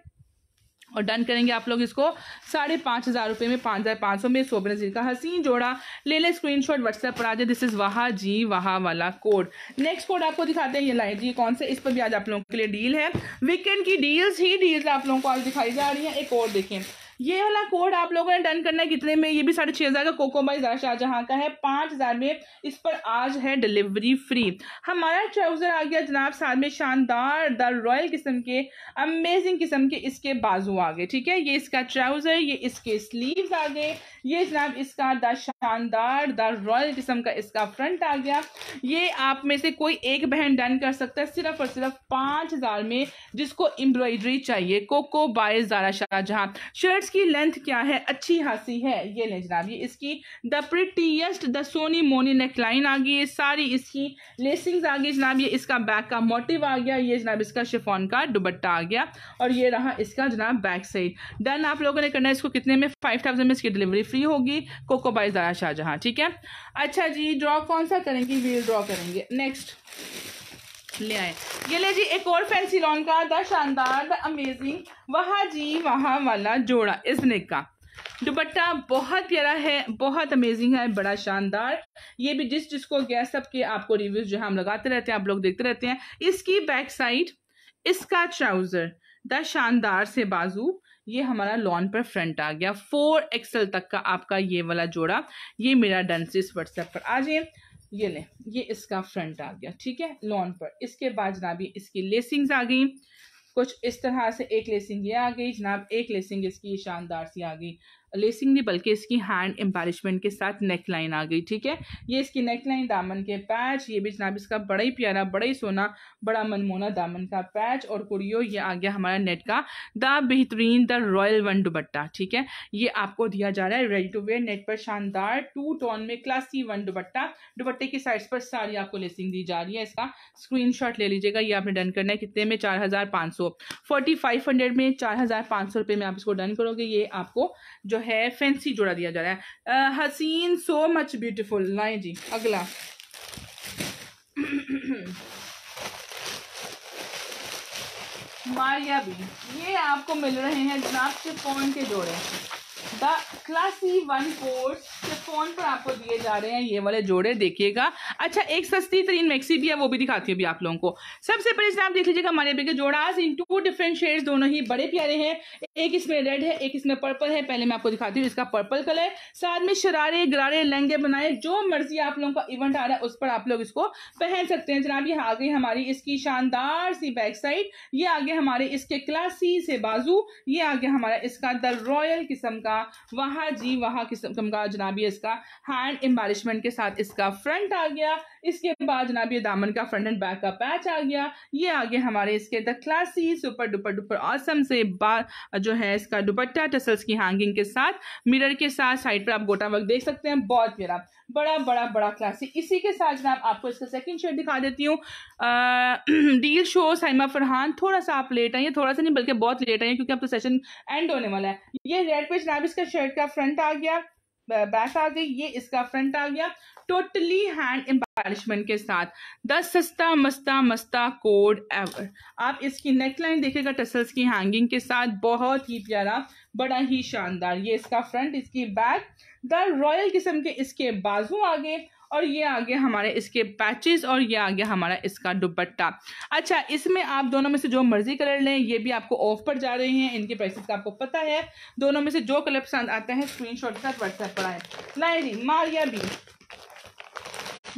और डन करेंगे आप लोग इसको साढ़े पाँच हज़ार रुपये में पाँच हज़ार पाँच सौ में सोबर नज़ीर का हसीन जोड़ा ले स्क्रीन स्क्रीनशॉट व्हाट्सएप पर आ जाए दिस इज़ वहा जी वहा वाला कोड नेक्स्ट कोड आपको दिखाते हैं ये लाइट जी कौन से इस पर भी आज आप लोगों के लिए डील है वीकेंड की डील्स ही डील्स आप लोगों को आज दिखाई जा रही है एक और देखें ये वाला कोड आप लोगों ने डन करना है कितने में ये भी साढ़े छः हज़ार का कोकोमाई ज़रा शाहजहाँ का है पाँच हज़ार में इस पर आज है डिलीवरी फ्री हमारा ट्राउज़र आ गया जनाब साथ में शानदार द रॉयल किस्म के अमेजिंग किस्म के इसके बाजू आ गए ठीक है ये इसका ट्राउज़र ये इसके स्लीव्स आ गए ये जनाब इसका द शानदार द रॉयल किस्म का इसका फ्रंट आ गया ये आप में से कोई एक बहन डन कर सकता है सिर्फ और सिर्फ पाँच हज़ार में जिसको एम्ब्रॉयडरी चाहिए Coco by Zara Shahjahan shirt इसकी लेंथ क्या है अच्छी खासी है ये ले जनाब ये इसकी द प्रिटीएस्ट द सोनी मोनी नेकलाइन आ गई है सारी इसकी लेसिंग्स आ गई जनाब ये इसका बैक का मोटिव आ गया ये जनाब इसका शिफोन का दुबट्टा आ गया और ये रहा इसका जनाब बैक साइड डन आप लोगों ने करना है इसको कितने में फाइव थाउजेंड में इसकी डिलीवरी फ्री होगी कोको बाई जरा शाहजहाँ ठीक है अच्छा जी ड्रॉ कौन सा करेंगे व्हील ड्रॉ करेंगे नेक्स्ट ले आए ये ले जी एक और फैंसी लॉन का द शानदार द अमेजिंग वहाँ जी वहाँ वाला जोड़ा इस नेक का दुपट्टा बहुत प्यारा है बहुत अमेजिंग है बड़ा शानदार ये भी जिस जिसको गया सब के आपको रिव्यूज जो है हम लगाते रहते हैं आप लोग देखते रहते हैं इसकी बैक साइड इसका ट्राउज़र द शानदार से बाजू ये हमारा लॉन पर फ्रंट आ गया फोर एक्सल तक का आपका ये वाला जोड़ा ये मेरा डन से इस व्हाट्सएप पर आ जाए ये लें ये इसका फ्रंट आ गया ठीक है लॉन पर इसके बाद जनाब ये इसकी लेसिंग्स आ गई कुछ इस तरह से एक लेसिंग ये आ गई जनाब एक लेसिंग इसकी शानदार सी आ गई लेसिंग नहीं बल्कि इसकी हैंड एम्बारिशमेंट के साथ नेक लाइन आ गई ठीक है ये इसकी नेक लाइन दामन के पैच ये भी जनाब इसका बड़ा ही प्यारा बड़ा ही सोना बड़ा मनमोना दामन का पैच और कुड़ियों ये आ गया हमारा नेट का द बेहतरीन द रॉयल वन दुबट्टा ठीक है ये आपको दिया जा रहा है रेडी टू वेयर नेट पर शानदार टू टोन में क्लासी वन दुबट्टा दुबट्टे की साइड पर सारी आपको लेसिंग दी जा रही है इसका स्क्रीन ले लीजिएगा ये आपने डन करना है कितने में चार हजार पाँच सौ फोर्टी फाइव हंड्रेड में चार हजार पाँच सौ रुपये में आप इसको डन करोगे ये आपको जो है फैंसी जोड़ा दिया जा रहा है हसीन सो मच ब्यूटीफुल लाएं जी अगला मारिया भी ये आपको मिल रहे हैं जनाब चिपॉन के जोड़े the classy one course phone पर आपको दिए जा रहे हैं ये वाले जोड़े देखिएगा अच्छा एक सस्ती तरीन मैक्सी भी है वो भी दिखाती हूँ अभी आप लोगों को सबसे पहले इसमें आप देख लीजिएगा हमारे बेगे जोड़ा इन टू डिफरेंट शेड दोनों ही बड़े प्यारे हैं एक इसमें रेड है एक इसमें पर्पल है पहले मैं आपको दिखाती हूँ इसका पर्पल कलर साथ में शरारे गरारे लहंगे बनाए जो मर्जी आप लोगों का इवेंट आ रहा है उस पर आप लोग इसको पहन सकते हैं जनाब ये आ गई हमारी इसकी शानदार सी बैक साइड ये आ गया हमारे इसके क्लासी से बाजू ये आ गया हमारा इसका द रॉयल किस्म का वहा जी वहा किस्म का जनाबी इसका हैंड एम्बारिशमेंट के साथ इसका फ्रंट आ गया इसके बाद जनाब ये दामन का फ्रंट एंड बैक का पैच आ गया ये आगे हमारे इसके the classy super duper duper awesome से जो है इसका दुपट्टा टसल्स की हैंगिंग के साथ मिरर के साथ साइड पर आप गोटा वर्क देख सकते हैं बहुत प्यारा बड़ा बड़ा बड़ा क्लासी इसी के साथ जनाब आपको इसका सेकंड शेड दिखा देती हूँ डील शो साइमा फरहान थोड़ा सा आप लेट आइए थोड़ा सा नहीं बल्कि बहुत लेट आइए क्योंकि अब तो सेशन एंड होने वाला है ये रेड पे जनाब इसका शर्ट का फ्रंट आ गया बैक आ गई ये इसका फ्रंट आ गया टोटली हैंड एम्बालिशमेंट के साथ द सस्ता मस्ता मस्ता कोड एवर आप इसकी नेकलाइन देखेगा टसल्स की हैंगिंग के साथ बहुत ही प्यारा बड़ा ही शानदार ये इसका फ्रंट इसकी बैक द रॉयल किस्म के इसके बाजू आ गए और ये आ गया हमारे इसके पैचेस और ये आ गया हमारा इसका दुपट्टा अच्छा इसमें आप दोनों में से जो मर्जी कलर लें ये भी आपको ऑफ पर जा रहे हैं इनके प्राइसेस का आपको पता है दोनों में से जो कलर पसंद आता है स्क्रीन शॉट के साथ व्हाट्सएप पर आए लाइरी Maria B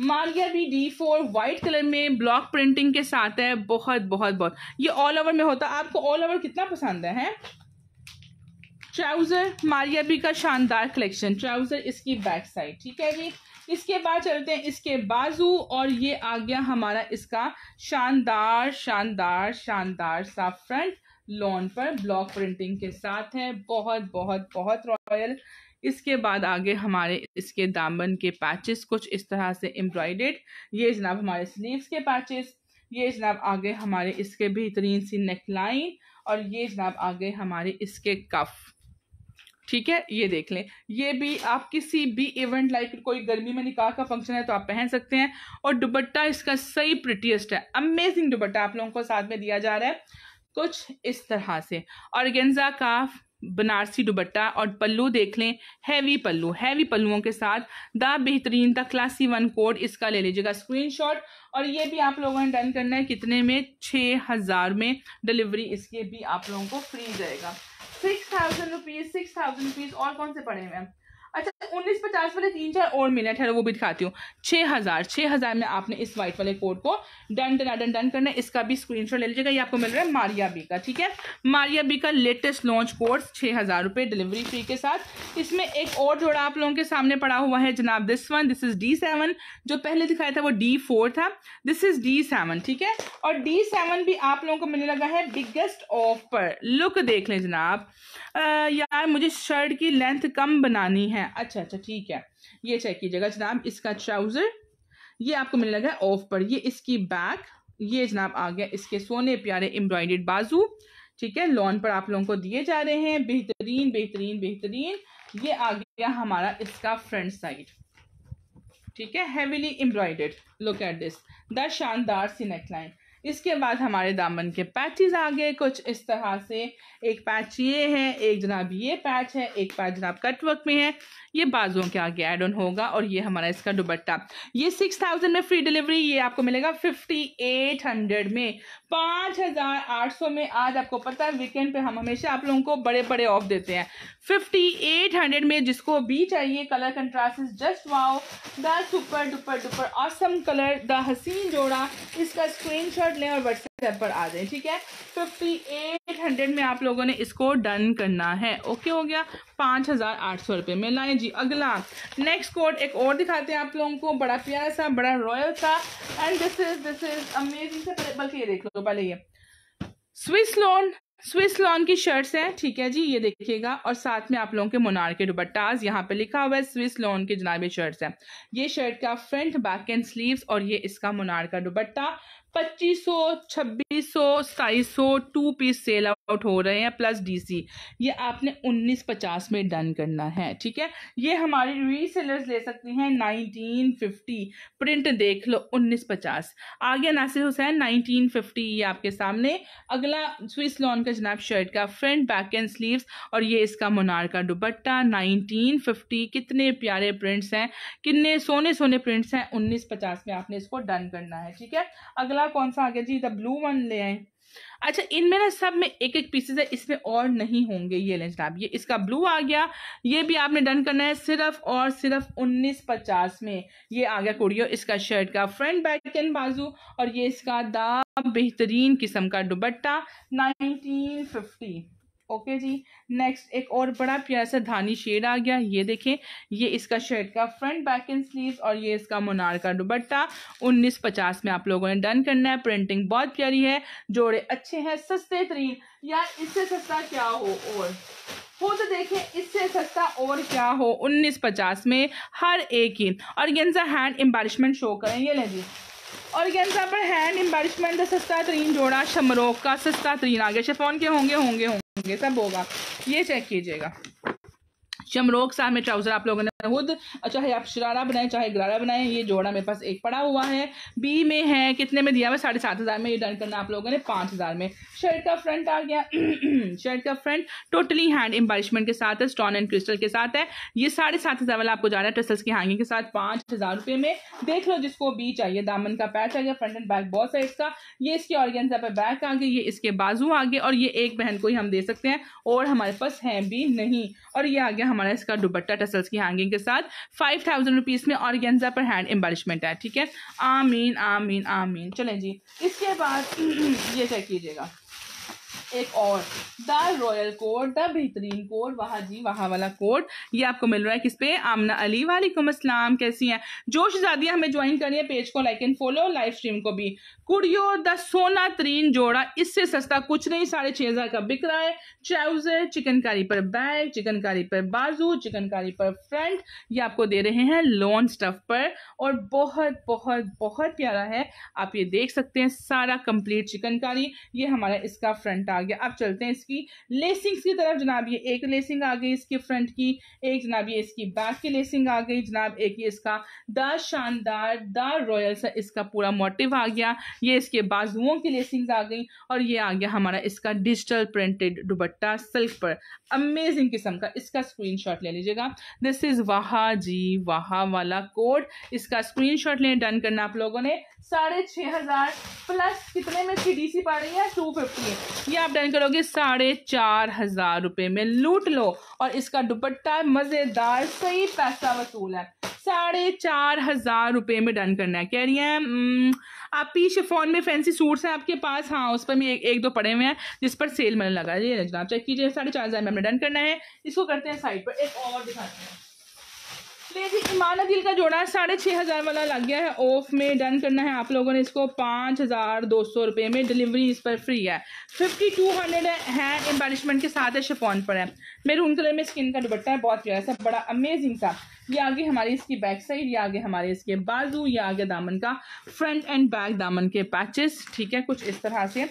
Maria B D four white colour में ब्लॉक प्रिंटिंग के साथ है बहुत बहुत बहुत ये ऑल ओवर में होता आपको ऑल ओवर कितना पसंद है, है? ट्राउज़र मारिया भी का शानदार कलेक्शन ट्राउज़र इसकी बैक साइड ठीक है जी इसके बाद चलते हैं इसके बाजू और ये आ गया हमारा इसका शानदार शानदार शानदार सा फ्रंट लॉन पर ब्लॉक प्रिंटिंग के साथ है बहुत बहुत बहुत रॉयल इसके बाद आगे हमारे इसके दामन के पैचेस कुछ इस तरह से एम्ब्रॉयडेड ये जनाब हमारे स्लीव्स के पैचेस ये जनाब आगे हमारे इसके बेहतरीन सी नेकलाइन और ये जनाब आगे हमारे इसके कफ़ ठीक है ये देख लें ये भी आप किसी भी इवेंट लाइक कोई गर्मी में निकाह का फंक्शन है तो आप पहन सकते हैं और दुबट्टा इसका सही प्रिटियस्ट है अमेजिंग दुबट्टा आप लोगों को साथ में दिया जा रहा है कुछ इस तरह से और गेंजा का बनारसी दुबट्टा और पल्लू देख लें हैवी पल्लू हैवी पल्लुओं के साथ द बेहतरीन द क्लासी वन कोड इसका ले लीजिएगा स्क्रीनशॉट और ये भी आप लोगों ने डन करना है कितने में छः हज़ार में डिलीवरी इसके भी आप लोगों को फ्री जाएगा six thousand rupees six thousand rupees और कौन से पड़े हुए हैं अच्छा उन्नीस पचास वाले तीन चार और मिनट है वो भी दिखाती हूँ छः हज़ार छः हज़ार में आपने इस वाइट वाले कोड को डन डन डन डन करना है इसका भी स्क्रीनशॉट ले लीजिएगा ये आपको मिल रहा है मारिया बी का ठीक है मारिया बी का लेटेस्ट लॉन्च कोड छः हज़ार रुपये डिलीवरी फी के साथ इसमें एक और जोड़ा आप लोगों के सामने पड़ा हुआ है जनाब this one this is D seven जो पहले दिखाया था वो डी फोर था दिस इज़ डी सेवन ठीक है और डी सेवन भी आप लोगों को मिलने लगा है बिगेस्ट ऑफर लुक देख लें जनाब यार मुझे शर्ट की लेंथ कम बनानी है हैं अच्छा अच्छा ठीक है ये चेक कीजिएगा जनाब इसका ट्राउज़र ये आपको मिलने लगा है ऑफ पर ये इसकी बैक ये जनाब आ गया इसके सोने प्यारे एम्ब्रॉयडेड बाजू ठीक है लॉन पर आप लोगों को दिए जा रहे हैं बेहतरीन बेहतरीन बेहतरीन ये आ गया हमारा इसका फ्रंट साइड ठीक है heavily embroidered look at this the शानदार सी नेकलाइन इसके बाद हमारे दामन के पैचेस आ गए कुछ इस तरह से एक पैच ये है एक जनाब ये पैच है एक पैच जनाब कटवर्क में है ये बाजुओं के आगे एड ऑन होगा और ये हमारा इसका दुबट्टा ये सिक्स थाउजेंड में फ्री डिलीवरी ये आपको मिलेगा फिफ्टी एट हंड्रेड में पाँच हज़ार आठ सौ में आज आपको पता है वीकेंड पे हम हमेशा आप लोगों को बड़े बड़े ऑफ देते हैं फिफ्टी एट हंड्रेड में जिसको भी चाहिए colour contrast just wow the super duper duper awesome colour the हसीन जोड़ा इसका शॉट लें और व्हाट्सएप घर पर आ जाए ठीक है फिफ्टी एट हंड्रेड में आप लोगों ने इसको डन करना है ओके हो गया पाँच हज़ार आठ सौ रुपये में लाए जी अगला नेक्स्ट कोड एक और दिखाते हैं आप लोगों को बड़ा प्यारा सा बड़ा रॉयल सा and this is this is amazing से बल्कि ये देख लो पहले ये स्विस लोन स्विस लॉन की शर्ट्स हैं ठीक है जी ये देखिएगा और साथ में आप लोगों के मोनार के दुबट्टाज यहाँ पे लिखा हुआ है स्विस लॉन के जनाबी शर्ट्स हैं ये शर्ट का फ्रंट बैक एंड स्लीव्स और ये इसका मोनार का दुबट्टा पच्चीस सौ छब्बीस सौ सताईस सौ टू पीस सेल आउट हो रहे हैं प्लस डीसी ये आपने उन्नीस पचास में डन करना है ठीक है ये हमारे रीसेलर्स ले सकती हैं नाइनटीन फिफ्टी प्रिंट देख लो उन्नीस पचास आगे नासिर हुसैन नाइनटीन फिफ्टी ये आपके सामने अगला स्विस लॉन का जनाब शर्ट का फ्रंट बैक एंड स्लीव्स और ये इसका मुनार का दुपट्टा नाइनटीन फिफ्टी कितने प्यारे प्रिंट्स हैं कितने सोने सोने प्रिंट्स हैं उन्नीस पचास में आपने इसको डन करना है ठीक है अगला कलर कौन सा आ गया जी द ब्लू वन ले आए अच्छा इनमें ना सब में एक एक पीसेस है इसमें और नहीं होंगे ये लें जनाब ये इसका ब्लू आ गया ये भी आपने डन करना है सिर्फ और सिर्फ उन्नीस पचास में ये आ गया कुड़ियों इसका शर्ट का फ्रंट बैक एंड बाजू और ये इसका दा बेहतरीन किस्म का दुबट्टा नाइनटीन फिफ्टी ओके जी नेक्स्ट एक और बड़ा प्यारा सा धानी शेड आ गया ये देखें ये इसका शर्ट का फ्रंट बैक इन स्लीव और ये इसका मुनार का दुबट्टा उन्नीस पचास में आप लोगों ने डन करना है प्रिंटिंग बहुत प्यारी है जोड़े अच्छे हैं सस्ते तरीन यार इससे सस्ता क्या हो और खुद देखें इससे सस्ता और क्या हो उन्नीस पचास में हर एक ही और गेंजा हैंड एम्बारिशमेंट शो करें ये लेंजी और गेंजा पर हैंड एम्बारिशमेंट का सस्ता तरीन जोड़ा शमरोक का सस्ता तरीन आ गया शेफोन के होंगे होंगे होंगे होंगे सब होगा ये चेक कीजिएगा शमरोक सा में ट्राउजर आप लोगों ने खुद चाहे अच्छा, आप शरारा बनाए चाहे गरारा बनाए ये जोड़ा मेरे पास एक पड़ा हुआ है बी में है कितने में दिया हुआ साढ़े सात हज़ार में ये डन करना आप लोगों ने पाँच हज़ार में शर्ट का फ्रंट आ गया शर्ट का फ्रंट टोटली हैंड एम्बारिशमेंट के साथ है स्टोन एंड क्रिस्टल के साथ है ये साढ़े सात हज़ार वाला आपको जा रहा है टसल्स की हैंगिंग के साथ पाँच हज़ार रुपये में देख लो जिसको बी चाहिए दामन का पैच आ गया फ्रंट एंड बैक बहुत साइड का ये इसके ऑर्गेन्जा पे बैक आ गए ये इसके बाजू आ गए और ये एक बहन को ही हम दे सकते हैं और हमारे पास है भी नहीं और ये आ गया हमारे हमारा इसका दुबट्टा टसल्स की हैंगिंग के साथ फाइव थाउजेंड रुपीज़ में ऑर्गेन्जा पर हैंड एम्बारिशमेंट है ठीक है आमीन आमीन आमीन चलें जी इसके बाद ये चेक कीजिएगा एक और द रॉयल कोर्ट द बेहतरीन कोर्ट वाह जी वहा वाला कोर्ट ये आपको मिल रहा है किस पे आमना अली वालेकुम असलम कैसी हैं जोश जादिया हमें ज्वाइन करिए है पेज को like and follow live stream को भी कुड़ियो द सोना तरीन जोड़ा इससे सस्ता कुछ नहीं साढ़े छः हज़ार का बिक रहा है ट्राउज़र चिकनकारी पर बैग चिकनकारी पर बाजू चिकनकारी पर फ्रंट ये आपको दे रहे हैं लोन स्टफ पर और बहुत बहुत बहुत प्यारा है आप ये देख सकते हैं सारा कंप्लीट चिकनकारी ये हमारा इसका फ्रंट आ आ गया अब चलते हैं इसकी लेसिंग्स की तरफ जनाब ये एक लेसिंग आ गई इसकी फ्रंट की एक जनाब ये इसकी बैक की लेसिंग आ गई जनाब एक ये इसका द शानदार द रॉयल सा इसका पूरा मोटिव आ गया ये इसके बाजुओं की लेसिंग आ गई और ये आ गया हमारा इसका डिजिटल प्रिंटेड दुबट्टा सिल्क पर अमेजिंग किस्म का इसका स्क्रीन ले लीजिएगा दिस इज़ वाहा जी वाहा वाला कोड इसका स्क्रीन शॉट लें डन करना आप लोगों ने साढ़े छः हज़ार प्लस कितने में सी डी सी पा रही है टू फिफ्टी ये आप आप डन करोगे साढ़े चार हज़ार रुपए में लूट लो और इसका दुपट्टा मज़ेदार सही पैसा वसूल है साढ़े चार हज़ार रुपए में डन करना है कह रही है आप पी शिफोन में फैंसी सूट्स हैं आपके पास हाँ उस पर भी एक, एक दो पड़े हुए हैं जिस पर सेल मैंने लगा ये जनाब चेक कीजिए साढ़े चार हज़ार में हमें डन करना है इसको करते हैं साइड पर एक और दिखाते हैं जी ईमान दिल का जोड़ा साढ़े छः हज़ार वाला लग गया है ऑफ में डन करना है आप लोगों ने इसको पाँच हज़ार दो सौ रुपये में डिलीवरी इस पर फ्री है फिफ्टी टू हंड्रेड है एम्बारिशमेंट के साथ है शिफॉन पर है मेरून कलर में स्किन का दुबट्टा है बहुत प्यारा सा बड़ा अमेजिंग सा ये आगे हमारी इसकी बैक साइड ये आगे हमारे इसके बाजू या आगे दामन का फ्रंट एंड बैक दामन के पैचेस ठीक है कुछ इस तरह से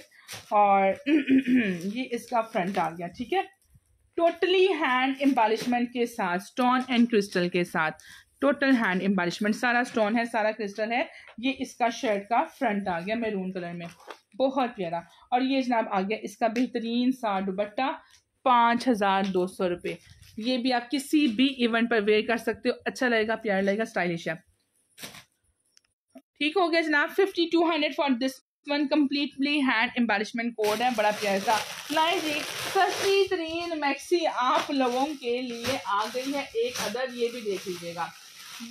और ये इसका फ्रंट आ गया ठीक है टोटली हैंड एम्बालिशमेंट के साथ स्टोन एंड क्रिस्टल के साथ टोटल हैंड एम्बालिशमेंट सारा स्टोन है सारा क्रिस्टल है ये इसका शर्ट का फ्रंट आ गया मेरून कलर में बहुत प्यारा और ये जनाब आ गया इसका बेहतरीन सा दुबट्टा पाँच हज़ार दो सौ रुपये ये भी आप किसी भी इवेंट पर वेयर कर सकते हो अच्छा लगेगा प्यारा लगेगा स्टाइलिश है ठीक हो गया जनाब fifty two hundred for this one completely hand embellishment code है बड़ा प्यार सा लाए जी सस्ती तरीन मैक्सी आप लोगों के लिए आ गई है एक अदर ये भी देख लीजिएगा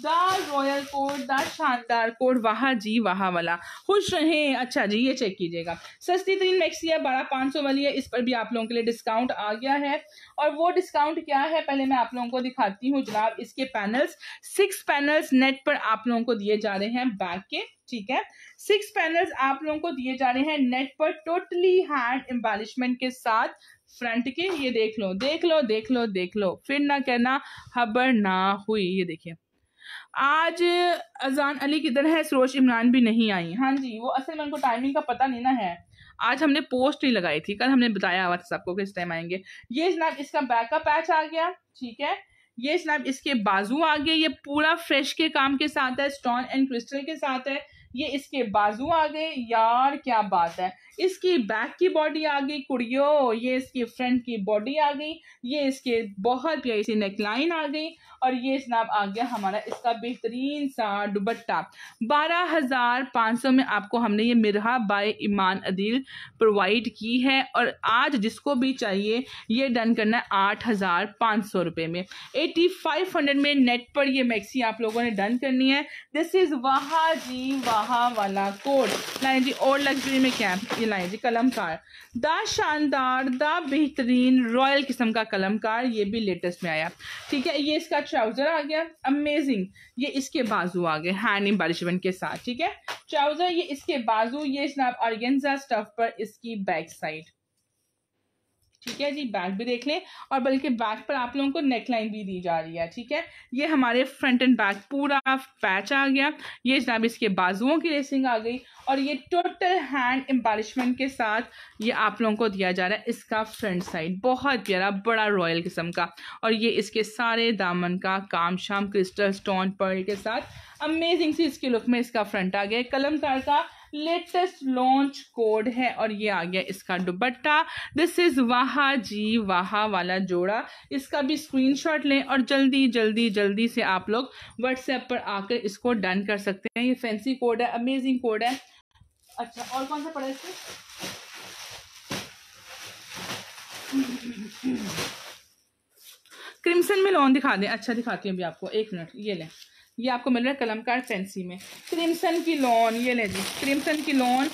द रॉयल कोड द शानदार कोड वाह जी वाह वाला खुश रहें अच्छा जी ये चेक कीजिएगा सस्ती तीन मैक्सी है बारह पाँच सौ वाली है इस पर भी आप लोगों के लिए डिस्काउंट आ गया है और वो डिस्काउंट क्या है पहले मैं आप लोगों को दिखाती हूँ जनाब इसके पैनल्स सिक्स पैनल्स नेट पर आप लोगों को दिए जा रहे हैं बैक के ठीक है सिक्स पैनल्स आप लोगों को दिए जा रहे हैं नेट पर टोटली हैंड एम्बालिशमेंट के साथ फ्रंट के ये देख लो देख लो देख लो देख लो फिर ना कहना हबर ना हुई ये देखिए आज अजान अली किधर है सरोज इमरान भी नहीं आई हाँ जी वो असल में उनको टाइमिंग का पता नहीं ना है आज हमने पोस्ट नहीं लगाई थी कल हमने बताया हुआ था सबको किस टाइम आएंगे ये जनाब इसका बैकअप पैच आ गया ठीक है ये जनाब इसके बाजू आ गए ये पूरा फ्रेश के काम के साथ है स्टोन एंड क्रिस्टल के साथ है ये इसके बाजू आ गए यार क्या बात है इसकी बैक की बॉडी आ गई कुड़ियो ये इसकी फ्रंट की बॉडी आ गई ये इसके बहुत प्यारी सी नेकलाइन आ गई और ये जनाब आ गया हमारा इसका बेहतरीन सा दुबट्टा बारह हज़ार पाँच सौ में आपको हमने ये मिरहा बाय ईमान अदील प्रोवाइड की है और आज जिसको भी चाहिए ये डन करना है आठ हज़ार पाँच सौ रुपये में एटी फाइव हंड्रेड में नेट पर ये मैक्सी आप लोगों ने डन करनी है दिस इज़ वाह जी वाह बहा वाला कोट लाइन जी और लग्जरी में है ये लाइन जी कलमकार द शानदार द बेहतरीन रॉयल किस्म का कलमकार ये भी लेटेस्ट में आया ठीक है ये इसका ट्राउज़र आ गया अमेजिंग ये इसके बाजू आ गए हैंड एम्बालिशमेंट के साथ ठीक है ट्राउज़र ये इसके बाजू ये जनाब ऑर्गेंजा स्टफ पर इसकी बैक साइड ठीक है जी बैक भी देख लें और बल्कि बैक पर आप लोगों को नेक लाइन भी दी जा रही है ठीक है ये हमारे फ्रंट एंड बैक पूरा पैच आ गया ये जनाब इसके बाजुओं की रेसिंग आ गई और ये टोटल हैंड एम्बालिशमेंट के साथ ये आप लोगों को दिया जा रहा है इसका फ्रंट साइड बहुत प्यारा बड़ा रॉयल किस्म का और ये इसके सारे दामन का काम शाम क्रिस्टल स्टोन पर्ल के साथ अमेजिंग सी इसके लुक में इसका फ्रंट आ गया कलमकार का लेटेस्ट लॉन्च कोड है और ये आ गया इसका दुपट्टा दिस इज वाहा जी वाहा वाला जोड़ा इसका भी स्क्रीनशॉट लें और जल्दी जल्दी जल्दी से आप लोग व्हाट्सएप पर आकर इसको डन कर सकते हैं ये फैंसी कोड है अमेजिंग कोड है अच्छा और कौन सा पड़ा इसमें क्रिमसन में लॉन दिखा दें अच्छा दिखाती हूँ अभी आपको एक मिनट ये लें ये आपको मिल रहा है कलमकार फैंसी में क्रिमसन की लॉन ये ले जी क्रिमसन की लॉन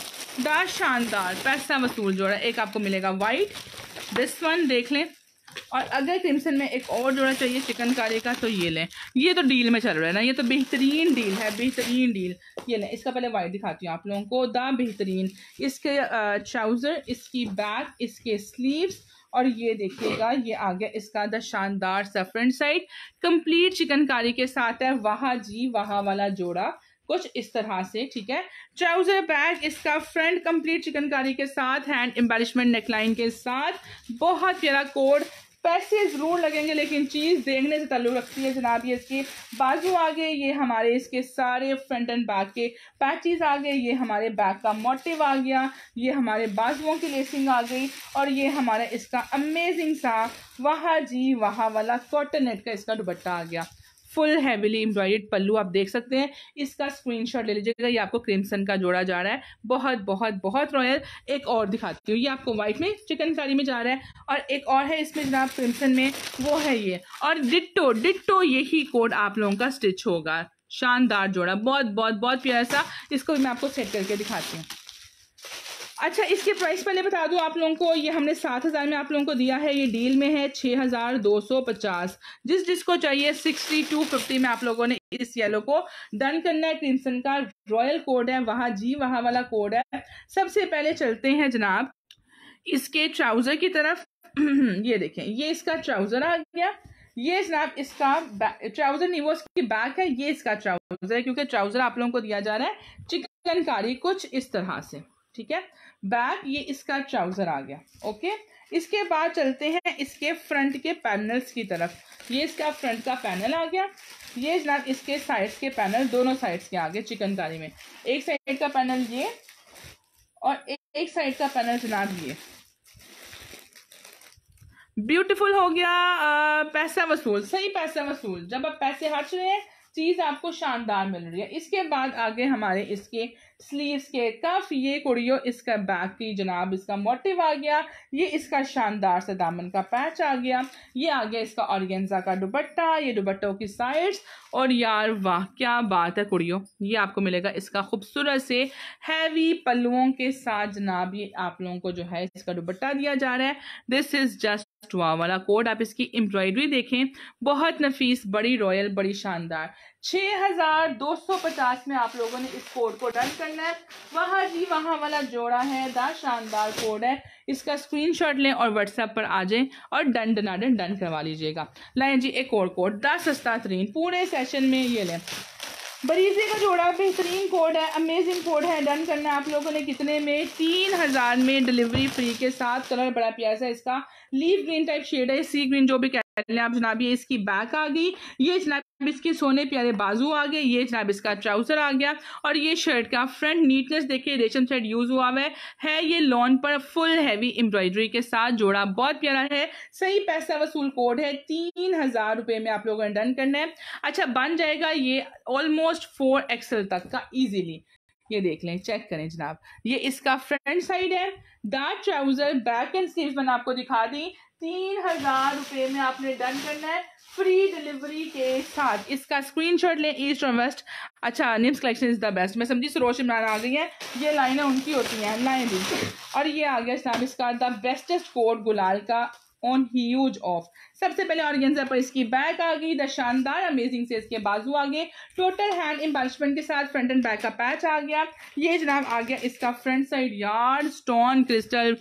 दा शानदार पैसा वसूल जोड़ा एक आपको मिलेगा वाइट दिस वन देख लें और अगर क्रिमसन में एक और जोड़ा चाहिए चिकनकारी का तो ये लें ये तो डील में चल रहा है ना ये तो बेहतरीन डील है बेहतरीन डील ये लें इसका पहले वाइट दिखाती हूँ आप लोगों को दा बेहतरीन इसके ट्राउज़र इसकी बैक इसके स्लीव्स और ये देखिएगा ये आ गया इसका द शानदार सा फ्रंट साइड कंप्लीट चिकनकारी के साथ है वहाँ जी वहाँ वाला जोड़ा कुछ इस तरह से ठीक है ट्राउजर बैग इसका फ्रंट कंप्लीट चिकनकारी के साथ हैंड एम्बेलिशमेंट नेकलाइन के साथ बहुत प्यारा कोड पैसे ज़रूर लगेंगे लेकिन चीज़ देखने से तल्लु रखती है जनाब ये इसके बाजू आ गए ये हमारे इसके सारे फ्रंट एंड बैक के पैचेस आ गए ये हमारे बैक का मोटिव आ गया ये हमारे बाजुओं की लेसिंग आ गई और ये हमारा इसका अमेजिंग सा वाह जी वाह वाला कॉटन नेट का इसका दुबट्टा आ गया फुल हैवीली एम्ब्रॉयड पल्लू आप देख सकते हैं इसका स्क्रीनशॉट ले लीजिएगा ये आपको क्रिमसन का जोड़ा जा रहा है बहुत बहुत बहुत रॉयल एक और दिखाती हूँ ये आपको वाइट में चिकनकारी में जा रहा है और एक और है इसमें जनाब क्रिमसन में वो है ये और डिट्टो डिट्टो यही कोड आप लोगों का स्टिच होगा शानदार जोड़ा बहुत बहुत बहुत प्यारा सा इसको मैं आपको सेट करके दिखाती हूँ अच्छा इसके प्राइस पहले बता दूँ आप लोगों को ये हमने सात हज़ार में आप लोगों को दिया है ये डील में है छः हज़ार दो सौ पचास जिस जिसको चाहिए सिक्सटी टू फिफ्टी में आप लोगों ने इस येलो को डन करना है क्रिमसन का रॉयल कोड है वहाँ जी वहाँ वाला कोड है सबसे पहले चलते हैं जनाब इसके ट्राउज़र की तरफ ये देखें ये इसका ट्राउज़र आ गया ये जनाब इसका ट्राउजर नहीं वो इसकी बैक है ये इसका ट्राउजर है क्योंकि ट्राउजर आप लोगों को दिया जा रहा है चिकनकारी कुछ इस तरह से ठीक है बैक ये इसका ट्राउजर आ गया ओके इसके बाद चलते हैं इसके फ्रंट के पैनल्स की तरफ ये इसका फ्रंट का पैनल आ गया ये जनाब इसके साइड्स के पैनल दोनों साइड्स के आ गए चिकनकारी में एक साइड का पैनल ये और एक, एक साइड का पैनल जनाब ये ब्यूटीफुल हो गया आ, पैसा वसूल सही पैसा वसूल जब आप पैसे हट रहे हैं चीज़ आपको शानदार मिल रही है इसके बाद आगे हमारे इसके स्लीव्स के कफ ये कुड़ियों इसका बैक की जनाब इसका मोटिव आ गया ये इसका शानदार से दामन का पैच आ गया ये आ गया इसका ऑर्गेंजा का दुपट्टा ये दुपट्टों की साइड्स और यार वाह क्या बात है कुड़ियों ये आपको मिलेगा इसका खूबसूरत से हैवी पलुओं के साथ जनाब ये आप लोगों को जो है इसका दुपट्टा दिया जा रहा है दिस इज़ जस्ट टुआ वाला कोट आप इसकी एम्ब्रॉयडरी देखें बहुत नफीस बड़ी रॉयल बड़ी शानदार 6250 में आप लोगों ने इस कोड को डन करना है वहाँ जी वहाँ वाला जोड़ा है दा शानदार कोड है इसका स्क्रीनशॉट लें और व्हाट्सएप पर आ जाएं और डन डना डन डन करवा लीजिएगा लाएँ जी एक और कोड दा सस्ता तरीन पूरे सेशन में ये लें बरीजे का जोड़ा बेहतरीन कोड है अमेजिंग कोड है डन करना है आप लोगों ने कितने में तीन हज़ार में डिलीवरी फ्री के साथ कलर बड़ा प्यासा है इसका लीव ग्रीन टाइप शेड है सी ग्रीन जो भी पहले आप जनाब ये इसकी बैक आ गई ये जनाब इसके सोने प्यारे बाजू आ गए ये जनाब इसका ट्राउजर आ गया और ये शर्ट का फ्रंट नीटनेस देखिए रेशम थ्रेड यूज हुआ हुआ है, है ये लॉन पर फुल हैवी एम्ब्रॉयडरी के साथ जोड़ा बहुत प्यारा है सही पैसा वसूल कोड है तीन हजार रुपये में आप लोगों ने डन करना है अच्छा बन जाएगा ये ऑलमोस्ट फोर एक्सल तक का ईजिली ये देख लें चेक करें जनाब ये इसका फ्रंट साइड है dark trouser back and sleeve मैंने आपको दिखा दी तीन हजार रुपये में आपने डन करना है फ्री डिलीवरी के साथ इसका स्क्रीनशॉट लें ईस्ट और वेस्ट अच्छा निम्स कलेक्शन इज़ द बेस्ट मैं समझी सरोज इमरान आ गई है ये लाइनें उनकी होती हैं लाइन भी और ये आ गया इस्लाम इसका द बेस्टेस्ट कोट गुलाल का ऑन ह्यूज ऑफ सबसे पहले ऑर्गेंजा पर इसकी बैक आ गई द शानदार अमेजिंग से इसके बाजू आ गए टोटल हैंड एम्बालिशमेंट के साथ फ्रंट एंड बैक का पैच आ गया ये जनाब आ गया इसका front side yard stone crystal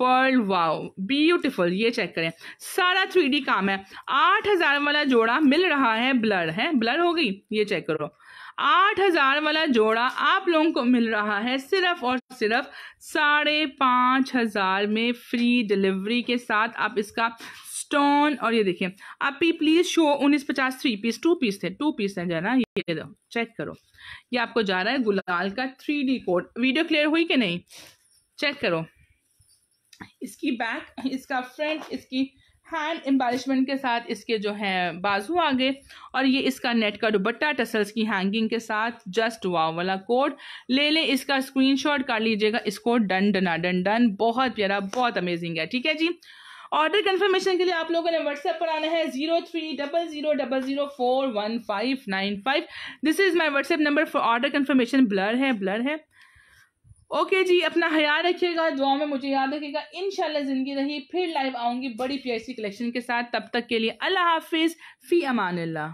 pearl wow beautiful ये चेक करें सारा थ्री काम है आठ हजार वाला जोड़ा मिल रहा है ब्लर है ब्लर हो गई ये चेक करो आठ हजार वाला जोड़ा आप लोगों को मिल रहा है सिर्फ और सिर्फ साढ़े पाँच हजार में फ्री डिलीवरी के साथ आप इसका स्टोन और ये देखिए आप पी प्लीज शो उन्नीस पचास थ्री पीस टू पीस थे टू पीस है जाना ये दो चेक करो ये आपको जा रहा है गुलाल का थ्री कोड वीडियो क्लियर हुई कि नहीं चेक करो इसकी बैक इसका फ्रंट इसकी हैंड एम्बालिशमेंट के साथ इसके जो है बाजू आ गए और ये इसका नेट का दुबट्टा टसल्स की हैंगिंग के साथ जस्ट वाव वाला कोड ले लें इसका स्क्रीनशॉट कर लीजिएगा इसको डन डना डन डन बहुत प्यारा बहुत अमेजिंग है ठीक है जी ऑर्डर कंफर्मेशन के लिए आप लोगों ने व्हाट्सएप पर आना है zero three double zero double zero four one five nine five this is my WhatsApp number for order confirmation blur है ब्लर है ओके जी अपना ख्याल रखिएगा दुआ में मुझे याद रखिएगा इन ज़िंदगी रही फिर लाइव आऊँगी बड़ी प्यासी कलेक्शन के साथ तब तक के लिए अल्लाह हाफिज़ फ़ी अमान